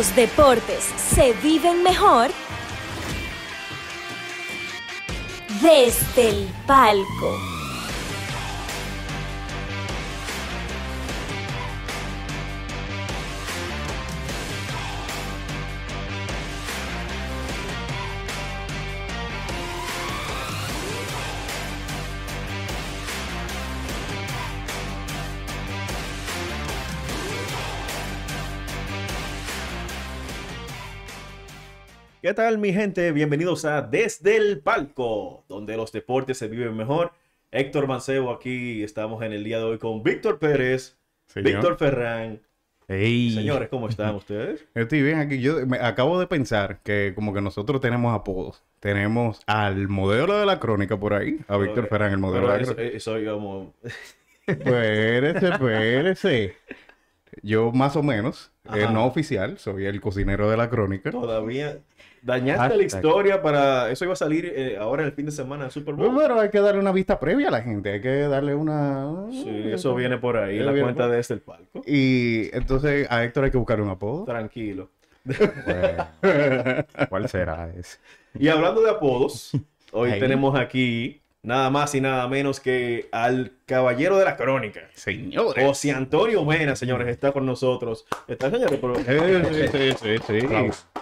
Los deportes se viven mejor desde el palco. ¿Qué tal mi gente? Bienvenidos a Desde el Palco, donde los deportes se viven mejor. Héctor Mancebo aquí, estamos en el día de hoy con Víctor Pérez, Víctor Ferrán. Señores, ¿cómo están ustedes? estoy bien aquí. Yo acabo de pensar que como que nosotros tenemos apodos. Tenemos al modelo de la crónica por ahí, a Víctor eh, Ferrán, el modelo de la crónica. Soy como... Pérez, pérese. Yo más o menos, eh, no oficial, soy el cocinero de la crónica. Todavía, Dañaste la historia para. Eso iba a salir eh, ahora el fin de semana del Super Bowl. Bueno, pero hay que darle una vista previa a la gente. Hay que darle una. Sí, eso viene por ahí, la cuenta de este el palco. Y entonces a Héctor hay que buscar un apodo. Tranquilo. ¿Cuál será ese? Y hablando de apodos, hoy tenemos aquí nada más y nada menos que al caballero de la crónica. Señores. si Antonio Mena, señores, está con nosotros. Está, señores, sí, sí,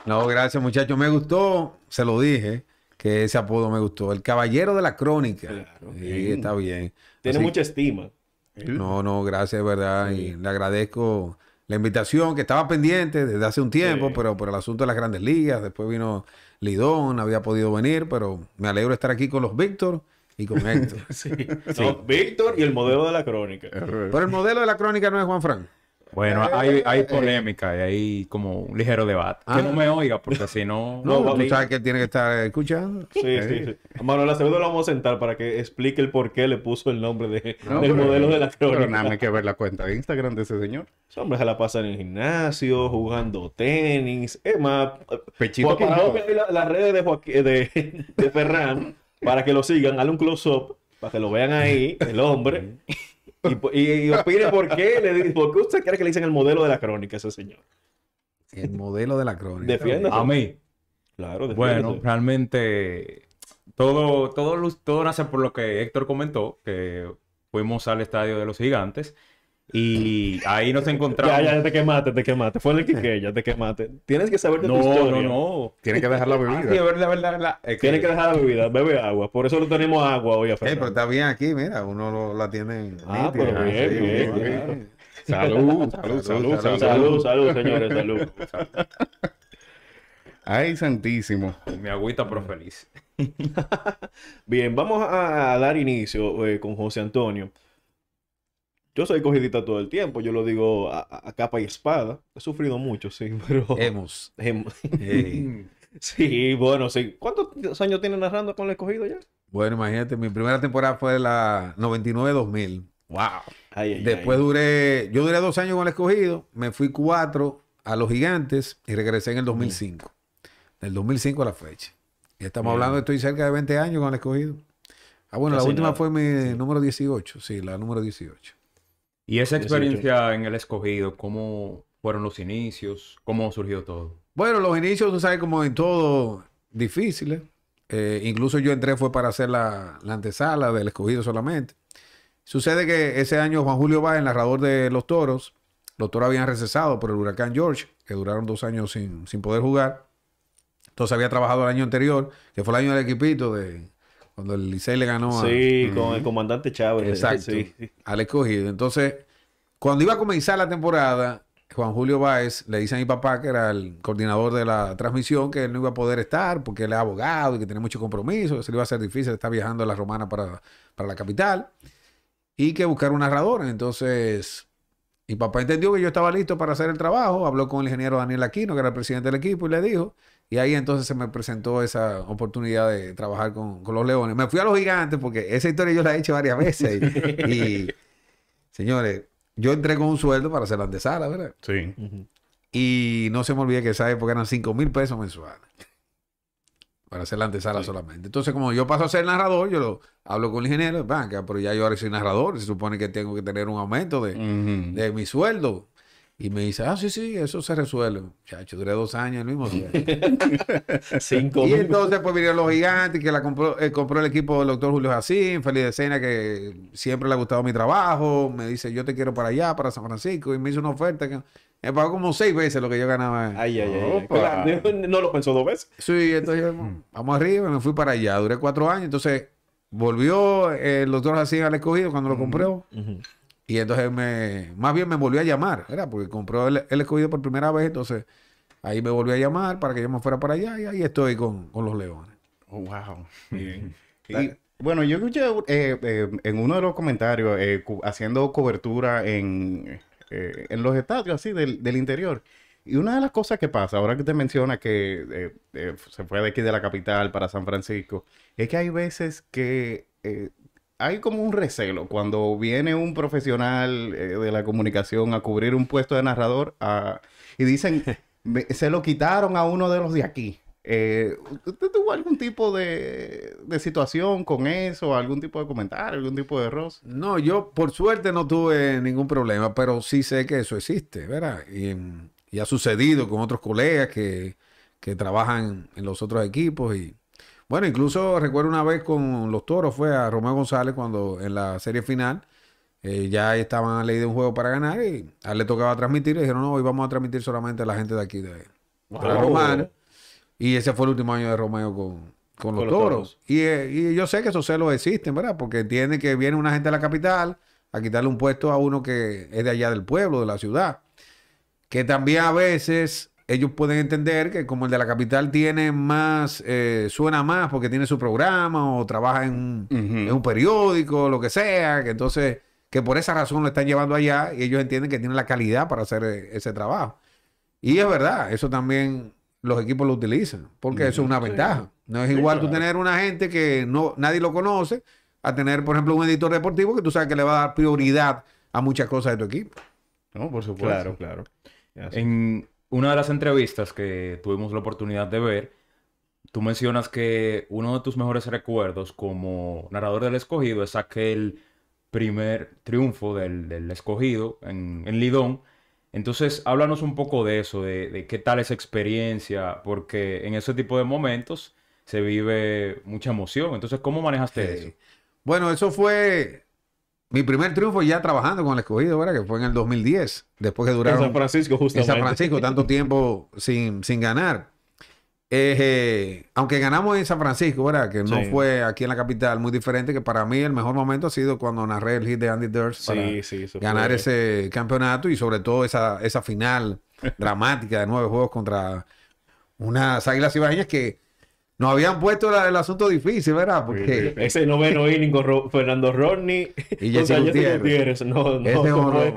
No, gracias, muchachos. Me gustó, se lo dije, que ese apodo me gustó. El caballero de la crónica. está bien. Tiene mucha estima. No, no, gracias, verdad. Y le agradezco la invitación que estaba pendiente desde hace un tiempo, pero por el asunto de las grandes ligas, después vino Lidón, había podido venir, pero me alegro de estar aquí con los Víctor y con esto. sí. No, Víctor y el modelo de la crónica. Pero el modelo de la crónica no es Juan Fran. Bueno, eh, hay, hay, eh, polémica y hay como un ligero debate. Ah. que no me oiga, porque si no. No, tú sabes que tiene que estar escuchando. Sí, sí, sí. Manuel lo vamos a sentar para que explique el por qué le puso el nombre de, del modelo de la crónica. Pero nada, hay que ver la cuenta de Instagram de ese señor. Ese hombre se la pasa en el gimnasio, jugando tenis. Es más, Pechito las redes de, de, de Ferran para que lo sigan, hazle un close-up, para que lo vean ahí, el hombre, y, opine por qué, le, por qué usted quiere que le dicen el modelo de la crónica a ese señor. El modelo de la crónica. Defiéndase. A mí. Claro, Bueno, realmente todo, todo, todo nace por lo que Héctor comentó, que fuimos al estadio de los gigantes y ahí nos encontramos. Ya, ya, ya te quemaste, te quemaste. Fue el que ya te quemaste. Tienes que saber de no, tu historia. No, no, Tienes que dejar la ah, bebida. Ah, Tienes que... dejar la bebida, bebe agua. Por eso no tenemos agua hoy a eh, pero está bien aquí, mira, uno la tiene. Ah, pero ah, bien, bien, Salud, salud, salud, salud, salud, salud, señores, salud. Ay, santísimo. Mi agüita, pero feliz. bien, vamos a dar inicio eh, con José Antonio. Yo soy cogidita todo el tiempo, yo lo digo a, capa y espada. He sufrido mucho, sí, pero... Hemos. Hemos. sí, bueno, sí. ¿Cuántos años tiene narrando con el escogido ya? Bueno, imagínate, mi primera temporada fue la 99-2000. ¡Wow! Después duré... Yo duré dos años con el escogido, me fui cuatro a los gigantes y regresé en el 2005. Del 2005 a la fecha. Y estamos hablando, estoy cerca de 20 años con el escogido. Ah, bueno, la última fue mi número 18, sí, la número 18. Y esa experiencia en el escogido, ¿cómo fueron los inicios? ¿Cómo surgió todo? Bueno, los inicios, tú sabes, como en todo, difíciles. Eh, incluso yo entré fue para hacer la, antesala del escogido solamente. Sucede que ese año Juan Julio va en narrador de Los Toros, los Toros habían recesado por el huracán George, que duraron dos años sin, sin poder jugar. Entonces había trabajado el año anterior, que fue el año del equipito de, cuando el Licey le ganó a... Sí, con el comandante Chávez. Exacto. Al escogido. Entonces, cuando iba a comenzar la temporada, Juan Julio Báez le dice a mi papá, que era el coordinador de la transmisión, que él no iba a poder estar porque él es abogado y que tiene mucho compromiso, que se le iba a hacer difícil estar viajando a la Romana para, para la capital y que buscar un narrador. Entonces, mi papá entendió que yo estaba listo para hacer el trabajo, habló con el ingeniero Daniel Aquino, que era el presidente del equipo, y le dijo, y ahí entonces se me presentó esa oportunidad de trabajar con, los leones. Me fui a los gigantes porque esa historia yo la he hecho varias veces. Y, señores, yo entré con un sueldo para hacer la antesala, ¿verdad? Sí. Y no se me olvide que esa época eran 5 mil pesos mensuales. Para hacer la antesala solamente. Entonces, como yo paso a ser narrador, yo hablo con el ingeniero, banca, pero ya yo ahora soy narrador, se supone que tengo que tener un aumento de, de mi sueldo. Y me dice, ah, sí, sí, eso se resuelve. Chacho, duré dos años el mismo día. Cinco Y entonces pues vinieron los gigantes, que la compró, eh, compró el equipo del doctor Julio Jacín, Feliz de Cena que siempre le ha gustado mi trabajo. Me dice, yo te quiero para allá, para San Francisco. Y me hizo una oferta que me pagó como seis veces lo que yo ganaba. Ay, ay, ay. No lo pensó dos veces. Sí, entonces mm. vamos arriba, me fui para allá. Duré cuatro años. Entonces volvió eh, el doctor Jacín al escogido cuando lo mm. compró. Y entonces me, más bien me volvió a llamar, era porque compró el, el por primera vez, entonces ahí me volvió a llamar para que yo me fuera para allá y ahí estoy con, los leones. Oh, wow. bueno, yo escuché eh, eh, en uno de los comentarios eh, haciendo cobertura en, los estadios así del, interior. Y una de las cosas que pasa, ahora que te menciona que se fue de aquí de la capital para San Francisco, es que hay veces que eh, hay como un recelo cuando viene un profesional eh, de la comunicación a cubrir un puesto de narrador y dicen, se lo quitaron a uno de los de aquí. Eh, ¿Usted tuvo algún tipo de, situación con eso? ¿Algún tipo de comentario? ¿Algún tipo de error? No, yo por suerte no tuve ningún problema, pero sí sé que eso existe, ¿verdad? Y, ha sucedido con otros colegas que trabajan en los otros equipos y bueno, incluso recuerdo una vez con los toros, fue a Romeo González cuando en la serie final eh, ya estaban a ley de un juego para ganar y a él le tocaba transmitir. Y dijeron, no, hoy vamos a transmitir solamente a la gente de aquí de, Y ese fue el último año de Romeo con, los, toros. Y, eh, y, yo sé que esos celos existen, ¿verdad? Porque tiene que viene una gente de la capital a quitarle un puesto a uno que es de allá del pueblo, de la ciudad. Que también a veces ellos pueden entender que como el de la capital tiene más, eh, suena más porque tiene su programa o trabaja en, un periódico, lo que sea, que entonces, que por esa razón lo están llevando allá y ellos entienden que tienen la calidad para hacer eh, ese trabajo. Y es verdad, eso también los equipos lo utilizan, porque eso es una ventaja. No es igual tú tener una gente que no, nadie lo conoce a tener, por ejemplo, un editor deportivo que tú sabes que le va a dar prioridad a muchas cosas de tu equipo. No, por supuesto. Claro, claro. En, una de las entrevistas que tuvimos la oportunidad de ver, tú mencionas que uno de tus mejores recuerdos como narrador del escogido es aquel primer triunfo del, escogido en, Lidón. Entonces, háblanos un poco de eso, de, qué tal esa experiencia, porque en ese tipo de momentos se vive mucha emoción. Entonces, ¿cómo manejaste eso? Bueno, eso fue mi primer triunfo ya trabajando con el escogido, ¿verdad? Que fue en el 2010, después que duraron... En San Francisco, justamente. En San Francisco, tanto tiempo sin, sin ganar. Eh, eh, aunque ganamos en San Francisco, ¿verdad? Que no fue aquí en la capital, muy diferente, que para mí el mejor momento ha sido cuando narré el hit de Andy Durst para ganar ese campeonato y sobre todo esa, esa final dramática de nueve juegos contra unas águilas ibañas que nos habían puesto el asunto difícil, ¿verdad? Porque... Ese noveno inning con Fernando Rodney y Jesse Gutiérrez. No, no,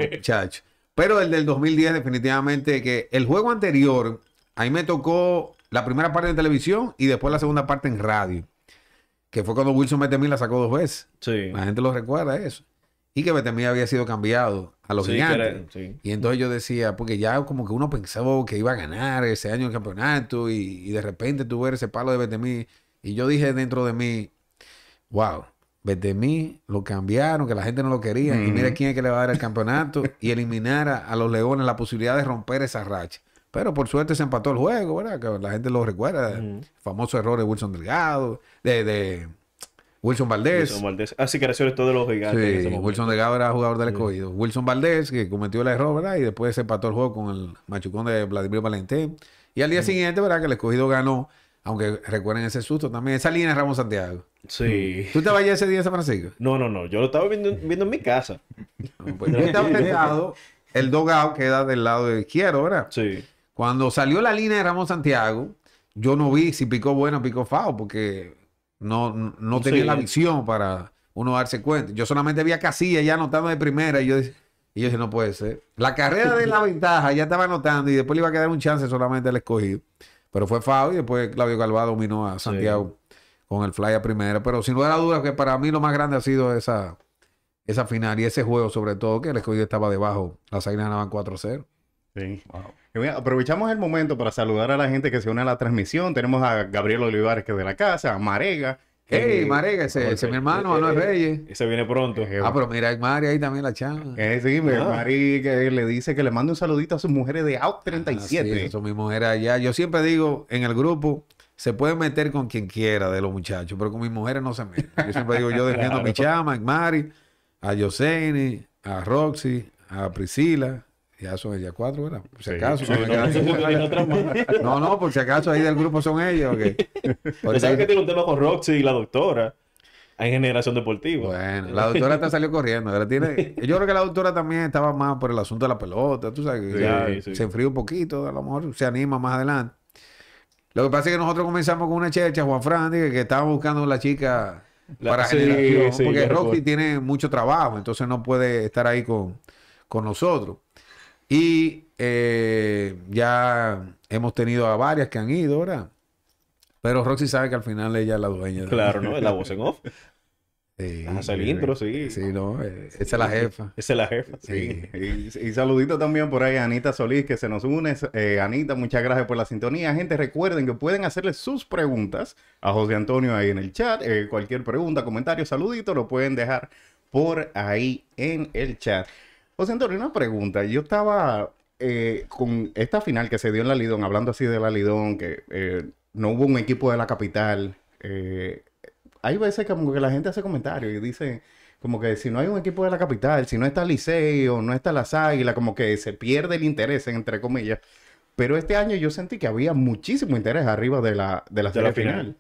Pero el del 2010 definitivamente que el juego anterior, ahí me tocó la primera parte en televisión y después la segunda parte en radio. Que fue cuando Wilson Metemil la sacó dos veces. Sí. La gente lo recuerda eso y que Betemí había sido cambiado a los gigantes. Y entonces yo decía, porque ya como que uno pensaba que iba a ganar ese año el campeonato y, de repente tuve ese palo de Betemí. Y yo dije dentro de mí, wow, Betemí lo cambiaron, que la gente no lo quería. Y mira quién es que le va a dar el campeonato y eliminara a, los Leones la posibilidad de romper esa racha. Pero por suerte se empató el juego, ¿verdad? Que la gente lo recuerda. El famoso error de Wilson Delgado, de, de Wilson Valdés. Wilson Valdés. Así ah, que el todo de los gigantes. Sí, Wilson de era jugador del escogido. Wilson Valdés, que cometió el error, ¿verdad? Y después se pató el juego con el machucón de Vladimir Valentín. Y al día mm. siguiente, ¿verdad? Que el escogido ganó. Aunque recuerden ese susto también. Esa línea de Ramón Santiago. Sí. ¿Tú estabas vayas ese día en San Francisco? No, no, no. Yo lo estaba viendo, en mi casa. Pues, yo estaba El Dogado queda del lado izquierdo, ¿verdad? Sí. Cuando salió la línea de Ramón Santiago, yo no vi si picó bueno o picó fao, porque no, no, tenía la visión para uno darse cuenta. Yo solamente vi a Casillas ya anotando de primera y yo y yo no puede ser. La carrera de la ventaja ya estaba anotando y después le iba a quedar un chance solamente al escogido. Pero fue Fabio y después Claudio Galvá dominó a Santiago con el fly a primera. Pero si no era duda que para mí lo más grande ha sido esa, esa final y ese juego sobre todo que el escogido estaba debajo. Las águilas ganaban 4-0. Sí. Wow. Aprovechamos el momento para saludar a la gente que se une a la transmisión. Tenemos a Gabriel Olivares, que es de la casa, a Marega. Hey, Marega, ese, es mi hermano, Manuel Reyes. Ese viene pronto. ah, pero mira, Mari ahí también la chama. Eh, sí, ah. Mari que le dice que le mande un saludito a sus mujeres de Out 37. Ah, eso, mi mujer allá. Yo siempre digo en el grupo, se puede meter con quien quiera de los muchachos, pero con mis mujeres no se meten. Yo siempre digo, yo dejando a mi chama, a a Yoseni, a Roxy, a Priscila, ya son ellas cuatro, ¿verdad? Por si acaso. no, no, por si acaso ahí del grupo son ellos. ¿Sabes que tiene un tema con Roxy y la doctora? Hay generación deportiva. Bueno, la doctora está salió corriendo. tiene... Yo creo que la doctora también estaba más por el asunto de la pelota. Tú sabes, se enfría un poquito, a lo mejor se anima más adelante. Lo que pasa es que nosotros comenzamos con una checha, Juan Fran, que, estaba buscando a la chica para generación, porque Roxy tiene mucho trabajo, entonces no puede estar ahí con, con nosotros. Y eh, ya hemos tenido a varias que han ido, ¿verdad? Pero Roxy sabe que al final ella es la dueña. Claro, ¿no? Es la voz en off. Sí, Hace el intro, sí. Sí, no, eh, esa es la jefa. Esa es la jefa. Sí. Y, saludito también por ahí a Anita Solís que se nos une. Eh, Anita, muchas gracias por la sintonía. Gente, recuerden que pueden hacerle sus preguntas a José Antonio ahí en el chat. cualquier pregunta, comentario, saludito, lo pueden dejar por ahí en el chat. José Antonio, una pregunta. Yo estaba eh, con esta final que se dio en la Lidón, hablando así de la Lidón, que eh, no hubo un equipo de la capital. Eh, hay veces que como que la gente hace comentarios y dice como que si no hay un equipo de la capital, si no está Liceo, o no está las Águilas, como que se pierde el interés, entre comillas. Pero este año yo sentí que había muchísimo interés arriba de la, final.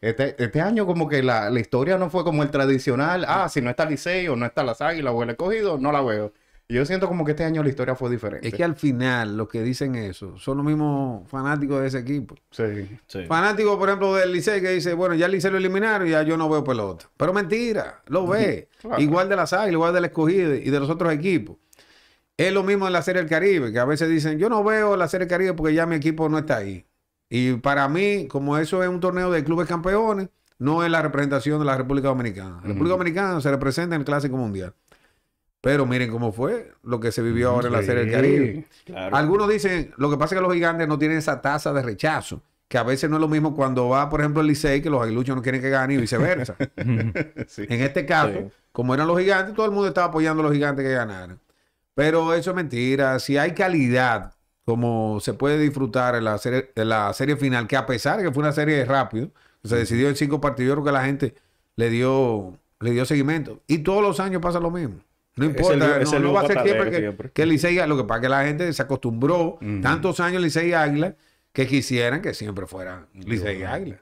Este, este, año como que la, la, historia no fue como el tradicional, ah, si no está Liceo, o no está las Águilas o el escogido, no la veo. Yo siento como que este año la historia fue diferente. Es que al final los que dicen eso son los mismos fanáticos de ese equipo. Sí, sí. Fanáticos, por ejemplo, del Licey que dice, bueno, ya el Licey lo eliminaron y ya yo no veo pelota. Pero mentira, lo ve. Igual de la águilas, igual de la escogida y de los otros equipos. Es lo mismo en la Serie del Caribe, que a veces dicen, yo no veo la Serie del Caribe porque ya mi equipo no está ahí. Y para mí, como eso es un torneo de clubes campeones, no es la representación de la República Dominicana. La República Dominicana se representa en el Clásico Mundial. Pero miren cómo fue lo que se vivió mm, ahora en la Serie del Caribe. Algunos dicen, lo que pasa es que los gigantes no tienen esa tasa de rechazo, que a veces no es lo mismo cuando va, por ejemplo, el Licey, que los aguiluchos no quieren que gane y viceversa. En este caso, como eran los gigantes, todo el mundo estaba apoyando a los gigantes que ganaran. Pero eso es mentira. Si hay calidad, como se puede disfrutar en la serie, final, que a pesar de que fue una serie rápida, se mm. decidió en cinco partidos, que la gente le dio, le dio seguimiento. Y todos los años pasa lo mismo. No importa, no, va a ser siempre que, que Licey, lo que pasa que la gente se acostumbró tantos años Licey Águila que quisieran que siempre fuera Licey Águila.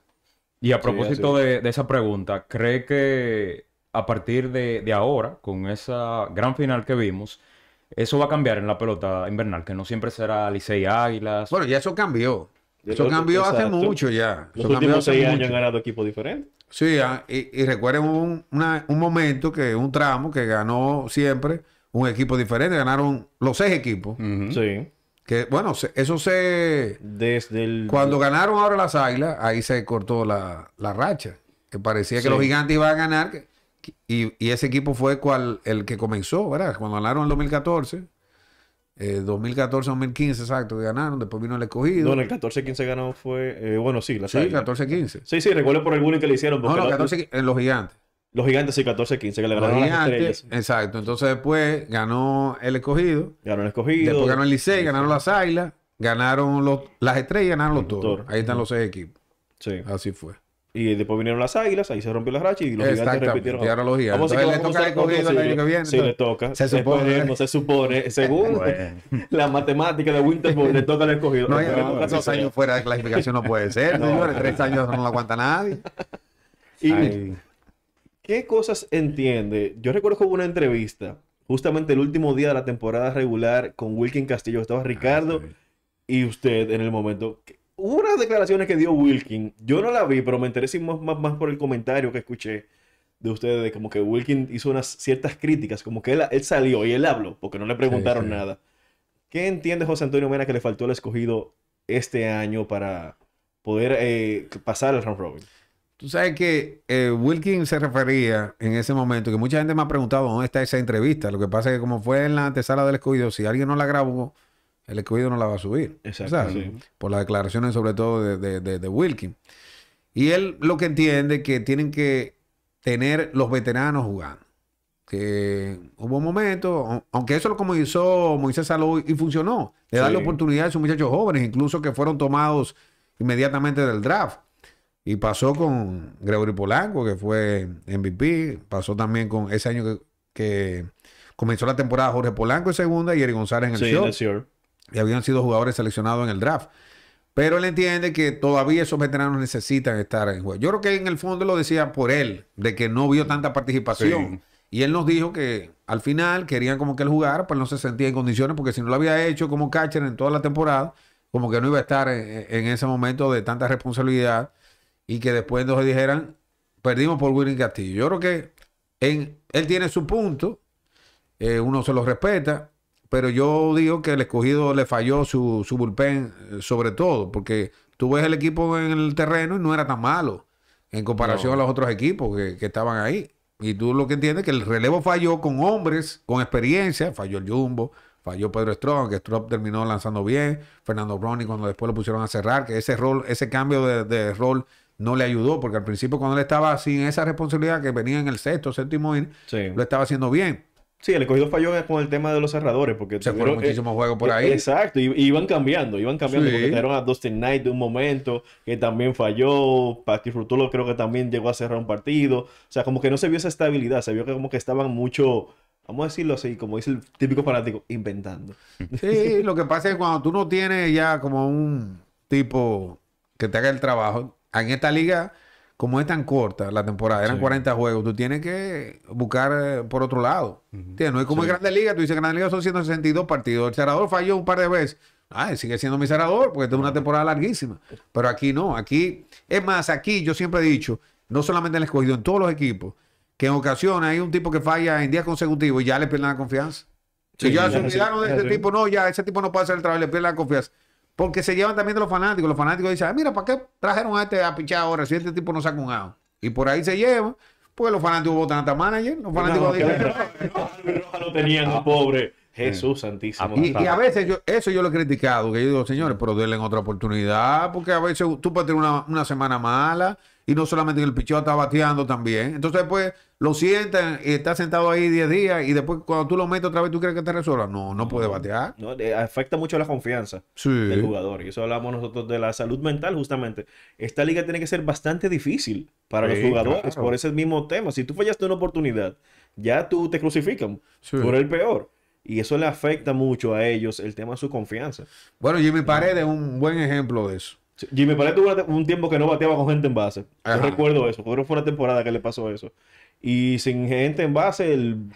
Y a propósito de, esa pregunta, ¿cree que a partir de, ahora, con esa gran final que vimos, eso va a cambiar en la pelota invernal? Que no siempre será Licey Águilas. Bueno, ya eso cambió. Eso cambió hace mucho ya. Los últimos seis años han ganado equipos diferentes. Sí, ah, y, recuerden un, momento que un tramo que ganó siempre un equipo diferente, ganaron los seis equipos. Sí. Que bueno, eso se. Desde el. Cuando ganaron ahora las águilas, ahí se cortó la, racha. Que parecía que los gigantes iban a ganar. y, ese equipo fue cual, el que comenzó, ¿verdad? Cuando ganaron el 2014. 2014-2015, eh, exacto, ganaron. Después vino el escogido. No, el 14-15 ganó fue. Eh, bueno, sí, la Sí, 14-15. Sí, sí, recuerdo por el bullying que le hicieron. No, 14, en los gigantes. Los gigantes, sí, 14-15, que le ganaron los las estrellas. Exacto. Entonces después ganó el escogido. Ganó el escogido. Después ganó el Licey, ganaron las águilas, ganaron las estrellas, ganaron los toros. Ahí están los seis equipos. Sí. Así fue. Y después vinieron las águilas, ahí se rompió la racha y los gigantes repitieron. Vamos Entonces, le toca el cogido el año que viene. le toca. Se supone. no se supone. Según la matemática de Winterbourne, le toca el escogido. No, no, dos años fuera de clasificación no puede ser, señores. Tres años no lo aguanta nadie. Y, ¿Qué cosas entiende? Yo recuerdo que hubo una entrevista, justamente el último día de la temporada regular con Wilkin Castillo. Estaba ah, Ricardo y usted en el momento unas declaraciones que dio Wilkin. Yo no la vi, pero me interesé más, más, por el comentario que escuché de ustedes. como que Wilkin hizo unas ciertas críticas. Como que él, salió y él habló, porque no le preguntaron nada. ¿Qué entiende José Antonio Mena que le faltó el escogido este año para poder eh, pasar el round robin? Tú sabes que eh, Wilkin se refería en ese momento, que mucha gente me ha preguntado dónde está esa entrevista. Lo que pasa es que como fue en la antesala del escogido, si alguien no la grabó, el escogido no la va a subir. Exacto. Por las declaraciones, sobre todo de, de, Wilkin. Y él lo que entiende es que tienen que tener los veteranos jugando. Que hubo momento aunque eso lo comenzó Moisés salud y funcionó, le da la oportunidad a esos muchachos jóvenes, incluso que fueron tomados inmediatamente del draft. Y pasó con Gregory Polanco, que fue MVP, pasó también con ese año que, comenzó la temporada Jorge Polanco en segunda y Eric González en el sí, y habían sido jugadores seleccionados en el draft. Pero él entiende que todavía esos veteranos necesitan estar en juego. Yo creo que en el fondo lo decía por él, de que no vio tanta participación. Y él nos dijo que al final querían como que él jugara, pues no se sentía en condiciones, porque si no lo había hecho como catcher en toda la temporada, como que no iba a estar en, ese momento de tanta responsabilidad y que después nos dijeran, perdimos por willy Castillo. Yo creo que él tiene su punto, eh, uno se lo respeta, pero yo digo que el escogido le falló su, su bullpen eh, sobre todo, porque tú ves el equipo en el terreno y no era tan malo en comparación a los otros equipos que, estaban ahí. Y tú lo que entiendes es que el relevo falló con hombres, con experiencia, falló el Jumbo, falló Pedro Strong, que Strong terminó lanzando bien, Fernando Browning cuando después lo pusieron a cerrar, que ese rol, ese cambio de, rol no le ayudó, porque al principio cuando él estaba sin esa responsabilidad que venía en el sexto, séptimo lo estaba haciendo bien. Sí, el escogido falló con el tema de los cerradores, porque se fueron eh, muchísimos juegos por eh, ahí. Exacto, y, iban cambiando, iban cambiando, porque a Dustin Knight de un momento, que también falló, Pati Frutolo creo que también llegó a cerrar un partido, o sea, como que no se vio esa estabilidad, se vio que como que estaban mucho, vamos a decirlo así, como dice el típico fanático, inventando. Sí, lo que pasa es que cuando tú no tienes ya como un tipo que te haga el trabajo, en esta liga como es tan corta la temporada, eran 40 juegos, tú tienes que buscar eh, por otro lado. No es como en Grandes Ligas, tú dices Grandes Liga son 162 partidos. El cerrador falló un par de veces. Ah, sigue siendo mi cerrador porque tengo una temporada larguísima. Pero aquí no, aquí, es más, aquí yo siempre he dicho, no solamente en el escogido, en todos los equipos, que en ocasiones hay un tipo que falla en días consecutivos y ya le pierden la confianza. Si ya se olvidaron de este tipo, no, ya ese tipo no puede hacer el trabajo, le pierden la confianza. Porque se llevan también de los fanáticos. Los fanáticos dicen, ah, mira, ¿para qué trajeron a este a pichar ahora si este tipo no saca un out? Y por ahí se llevan. Pues los fanáticos votan hasta manager. Los fanáticos dicen. roja no, lo tenían, pobre. Jesús Santísimo. Y, a veces eso yo lo he criticado, que yo digo, señores, pero denle otra oportunidad, porque a veces tú puedes tener una, semana mala y no solamente el pichón está bateando también. Entonces, después pues, lo sientan y está sentado ahí 10 días y después cuando tú lo metes otra vez, ¿tú crees que te resuelva? No, no puede batear. No, afecta mucho la confianza del jugador. Y eso hablamos nosotros de la salud mental, justamente. Esta liga tiene que ser bastante difícil para los jugadores por ese mismo tema. Si tú fallaste una oportunidad, ya tú te crucifican por el peor. Y eso le afecta mucho a ellos el tema de su confianza. Bueno, Jimmy Paredes es un buen ejemplo de eso. Jimmy Paredes tuvo un tiempo que no bateaba con gente en base. recuerdo eso. pero fue una temporada que le pasó eso. Y sin gente en base, él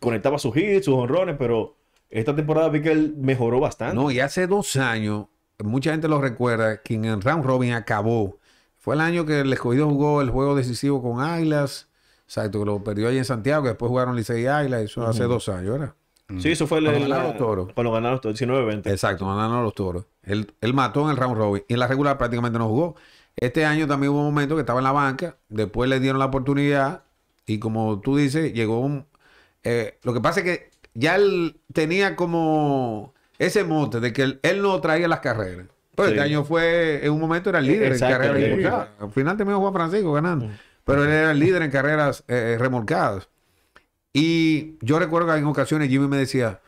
conectaba sus hits, sus honrones, pero esta temporada vi que él mejoró bastante. No, y hace dos años, mucha gente lo recuerda, que en el round robin acabó. Fue el año que el escogido jugó el juego decisivo con Águilas. Exacto, que lo perdió ahí en Santiago, que después jugaron Licey y Águilas. Eso hace dos años, ¿verdad? Sí, eso fue el, cuando ganaron los toros. Cuando ganaron los toros, 19-20. Exacto, ganaron los toros. Él, mató en el round robin. Y en la regular prácticamente no jugó. Este año también hubo un momento que estaba en la banca. Después le dieron la oportunidad. Y como tú dices, llegó un. Eh, lo que pasa es que ya él tenía como ese mote de que él, no traía las carreras. Pero este año fue, en un momento era el líder en carreras remolcadas. Al final terminó Juan Francisco ganando. Pero él era el líder en carreras eh, remolcadas. Y yo recuerdo que en ocasiones Jimmy me decía,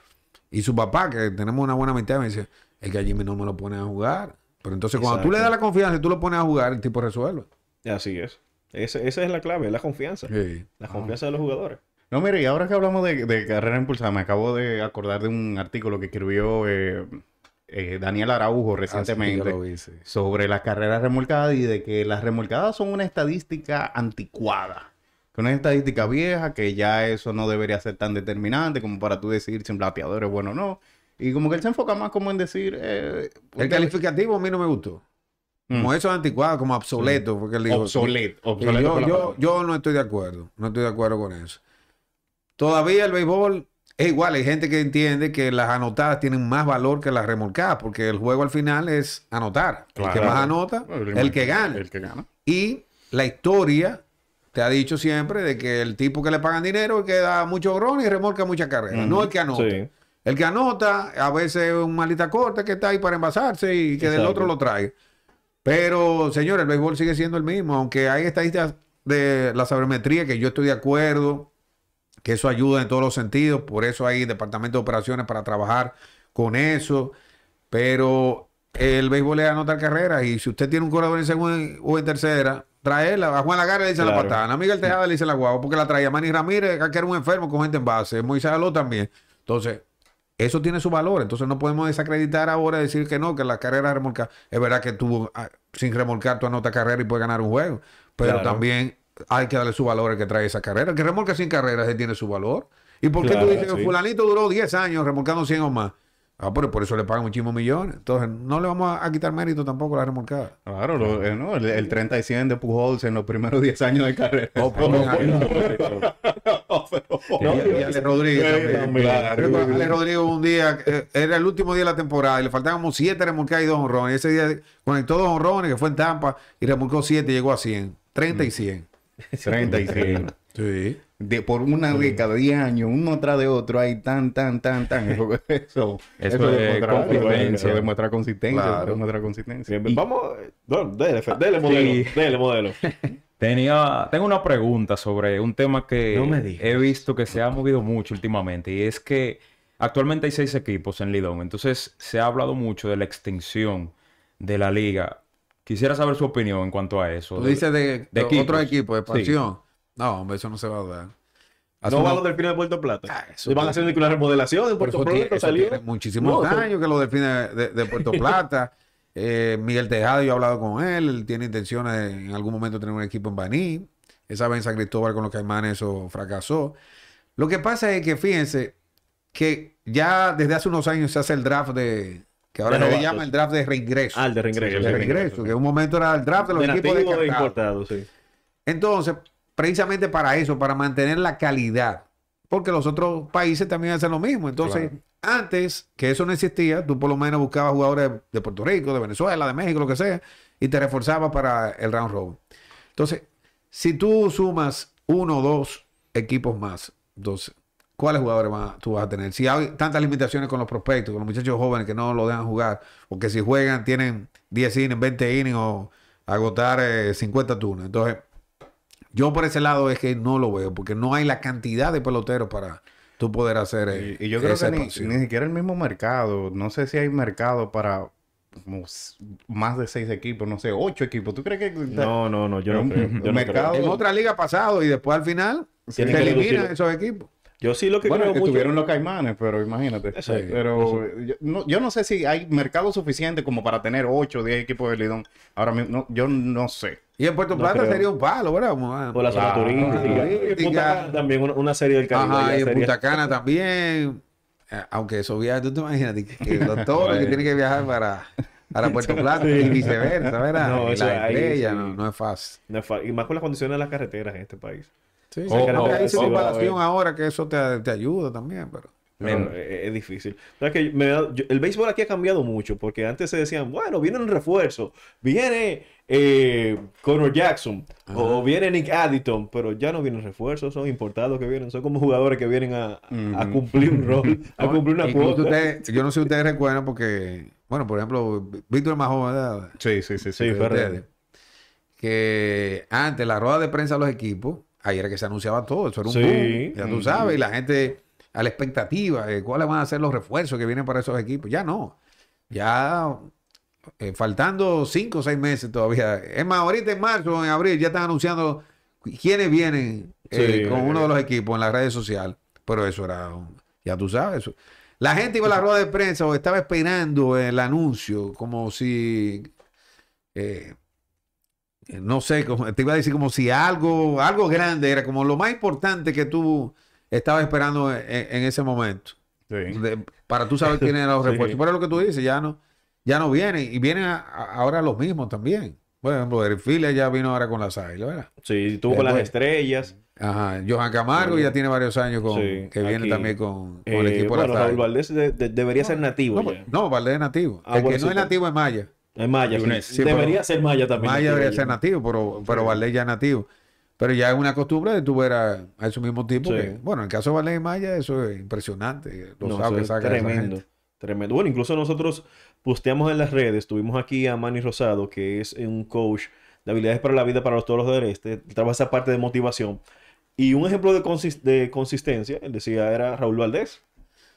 y su papá, que tenemos una buena amistad, me decía, es que a Jimmy no me lo pone a jugar. Pero entonces cuando tú le das la confianza y tú lo pones a jugar, el tipo resuelve. Así es. esa es la clave, la confianza. La ah. confianza de los jugadores. No, mire, y ahora que hablamos de, carrera impulsada, me acabo de acordar de un artículo que escribió eh, eh, Daniel Araujo ah, recientemente sobre las carreras remolcadas y de que las remolcadas son una estadística anticuada una estadística vieja, que ya eso no debería ser tan determinante como para tú decir si un plateador es bueno o no. Y como que él se enfoca más como en decir... Eh, el calificativo a mí no me gustó. Como mm. eso es anticuado, como obsoleto. Porque él dijo, obsoleto. yo, yo, no estoy de acuerdo. No estoy de acuerdo con eso. Todavía el béisbol es igual. Hay gente que entiende que las anotadas tienen más valor que las remolcadas. Porque el juego al final es anotar. El que más anota, que gana. el que gana. Y la historia te ha dicho siempre de que el tipo que le pagan dinero es que da mucho grón y remolca muchas carreras, no el que anota. El que anota, a veces es un malita corte que está ahí para envasarse y que del otro lo trae. Pero, señor, el béisbol sigue siendo el mismo, aunque hay estadísticas de la sabermetría que yo estoy de acuerdo, que eso ayuda en todos los sentidos, por eso hay departamento de operaciones para trabajar con eso, pero el béisbol es anotar carreras y si usted tiene un corredor en segunda o en tercera, traerla a Juan Lagarde le dice la patana, a Miguel Tejada le dice la guagua, porque la traía Manny Ramírez, que era un enfermo con gente en base, Moisés Aló también. Entonces, eso tiene su valor. Entonces, no podemos desacreditar ahora decir que no, que la carrera remolcar Es verdad que tú, ah, sin remolcar, tú anotas carrera y puedes ganar un juego, pero también hay que darle su valor al que trae esa carrera. que remolca sin carrera él tiene su valor. ¿Y por qué tú dices que Fulanito duró 10 años remolcando 100 o más? Ah, pero por eso le pagan muchísimos millones. Entonces, no le vamos a, quitar mérito tampoco a la remolcada. Claro, eh, no, el, 30 y 100 de Pujols en los primeros 10 años de carrera. Oh, no, pero, no, Ale Rodríguez. Ale Rodrigo un día, era el último día de la temporada, y le faltaban como 7 remolcadas y 2 honrones. Ese día conectó 2 honrones, que fue en Tampa, y remolcó 7 y llegó a 100. 30 y 100. 30 y 100. Sí. De, por una década, 10 años, uno tras de otro, hay tan, tan, tan, tan. Eso, eso, de demuestra consistencia. Vamos, dele, modelo. modelo. Tenía, tengo una pregunta sobre un tema que he visto que se ha movido mucho últimamente y es que actualmente hay seis equipos en Lidón, entonces se ha hablado mucho de la extinción de la liga. Quisiera saber su opinión en cuanto a eso. Tú de, dices de, otro equipo, de pasión no, hombre, eso no se va a dar. no van los delfines de Puerto Plata. van a hacer una remodelación de Puerto Plata. Muchísimos eh, años que lo delfines de, Puerto Plata. Miguel Tejado, yo he hablado con él. Él tiene intenciones en algún momento tener un equipo en Baní. Esa vez en San Cristóbal con los caimanes eso fracasó. Lo que pasa es que fíjense que ya desde hace unos años se hace el draft de, que ahora se llama el draft de reingreso. Ah, el de reingreso. de que en un momento era el draft de los equipos de e Entonces, precisamente para eso, para mantener la calidad. Porque los otros países también hacen lo mismo. Entonces, antes que eso no existía, tú por lo menos buscabas jugadores de, Puerto Rico, de Venezuela, de México, lo que sea, y te reforzabas para el round robin. Entonces, si tú sumas uno o dos equipos más, entonces, ¿cuáles jugadores más tú vas a tener? Si hay tantas limitaciones con los prospectos, con los muchachos jóvenes que no lo dejan jugar, porque si juegan tienen 10 innings, 20 innings o agotar 50 eh, turnos. Entonces, yo por ese lado es que no lo veo, porque no hay la cantidad de peloteros para tú poder hacer eso. Y, yo eh, creo que ni, siquiera el mismo mercado, no sé si hay mercado para más de seis equipos, no sé, ocho equipos. ¿Tú crees que...? No, no, no, yo no creo. mercado... En otra liga pasado y después al final se eliminan esos equipos. Yo sí lo que bueno, creo mucho... tuvieron los caimanes, pero imagínate. pero Yo, no, sé si hay mercado suficiente como para tener 8 o 10 equipos de Lidón. Ahora mismo, yo no sé. Y en Puerto Plata sería un palo, ¿verdad? Ah, Por la zona turística. Ah, y Punta también, una, serie del Caribe. Ajá, y en Punta Cana también. Eh, aunque eso viaja, tú te imaginas, que el doctor que tiene que viajar para Puerto Plata y viceversa, ¿verdad? No, la estrella no, es fácil. No es fácil. Y más con las condiciones de las carreteras en este país. Sí, se eh. ahora que eso te, ayuda también, pero... Eh, es difícil. que el béisbol aquí ha cambiado mucho, porque antes se decían, bueno, viene un refuerzo, viene eh, Conor Jackson o viene Nick Addington, pero ya no vienen refuerzos, son importados que vienen, son como jugadores que vienen a, cumplir un rol, a cumplir una cuota. yo no sé si ustedes recuerdan, porque, bueno, por ejemplo, Víctor más ¿verdad? Sí, sí, sí, sí. que antes la rueda de prensa de los equipos Ayer que se anunciaba todo, eso era un boom, ya tú sabes, y la gente a la expectativa de cuáles van a ser los refuerzos que vienen para esos equipos. Ya no, ya eh, faltando cinco o seis meses todavía. Es más, ahorita en marzo, en abril, ya están anunciando quiénes vienen eh, con uno de los equipos en las redes sociales. Pero eso era, ya tú sabes, La gente iba a la rueda de prensa o estaba esperando el anuncio como si eh, no sé, te iba a decir como si algo, algo grande era como lo más importante que tú estabas esperando e, e, en, ese momento. para tú saber quién eran los refuerzos. Pero lo que tú dices, ya no, ya no vienen. Y vienen ahora los mismos también. Por ejemplo, ya vino ahora con las águilas, ¿verdad? Sí, estuvo con las estrellas. Ajá, Johan Camargo ya tiene varios años con, que viene también con, el eh, equipo de Valdés debería ser nativo. No, ya. Valdés es nativo. Ah, el que no es nativo es Maya. Es maya. debería ser maya también. Maya debería ser nativo, pero, pero ya ya nativo. Pero ya es una costumbre de tu ver a, ese mismo tipo bueno, en el caso de Valdez y Maya, eso es impresionante. Lo tremendo. Tremendo. Bueno, incluso nosotros posteamos en las redes, tuvimos aquí a Manny Rosado, que es un coach de habilidades para la vida para los toros del este. Trabaja esa parte de motivación. Y un ejemplo de, de consistencia, él decía, era Raúl Valdés.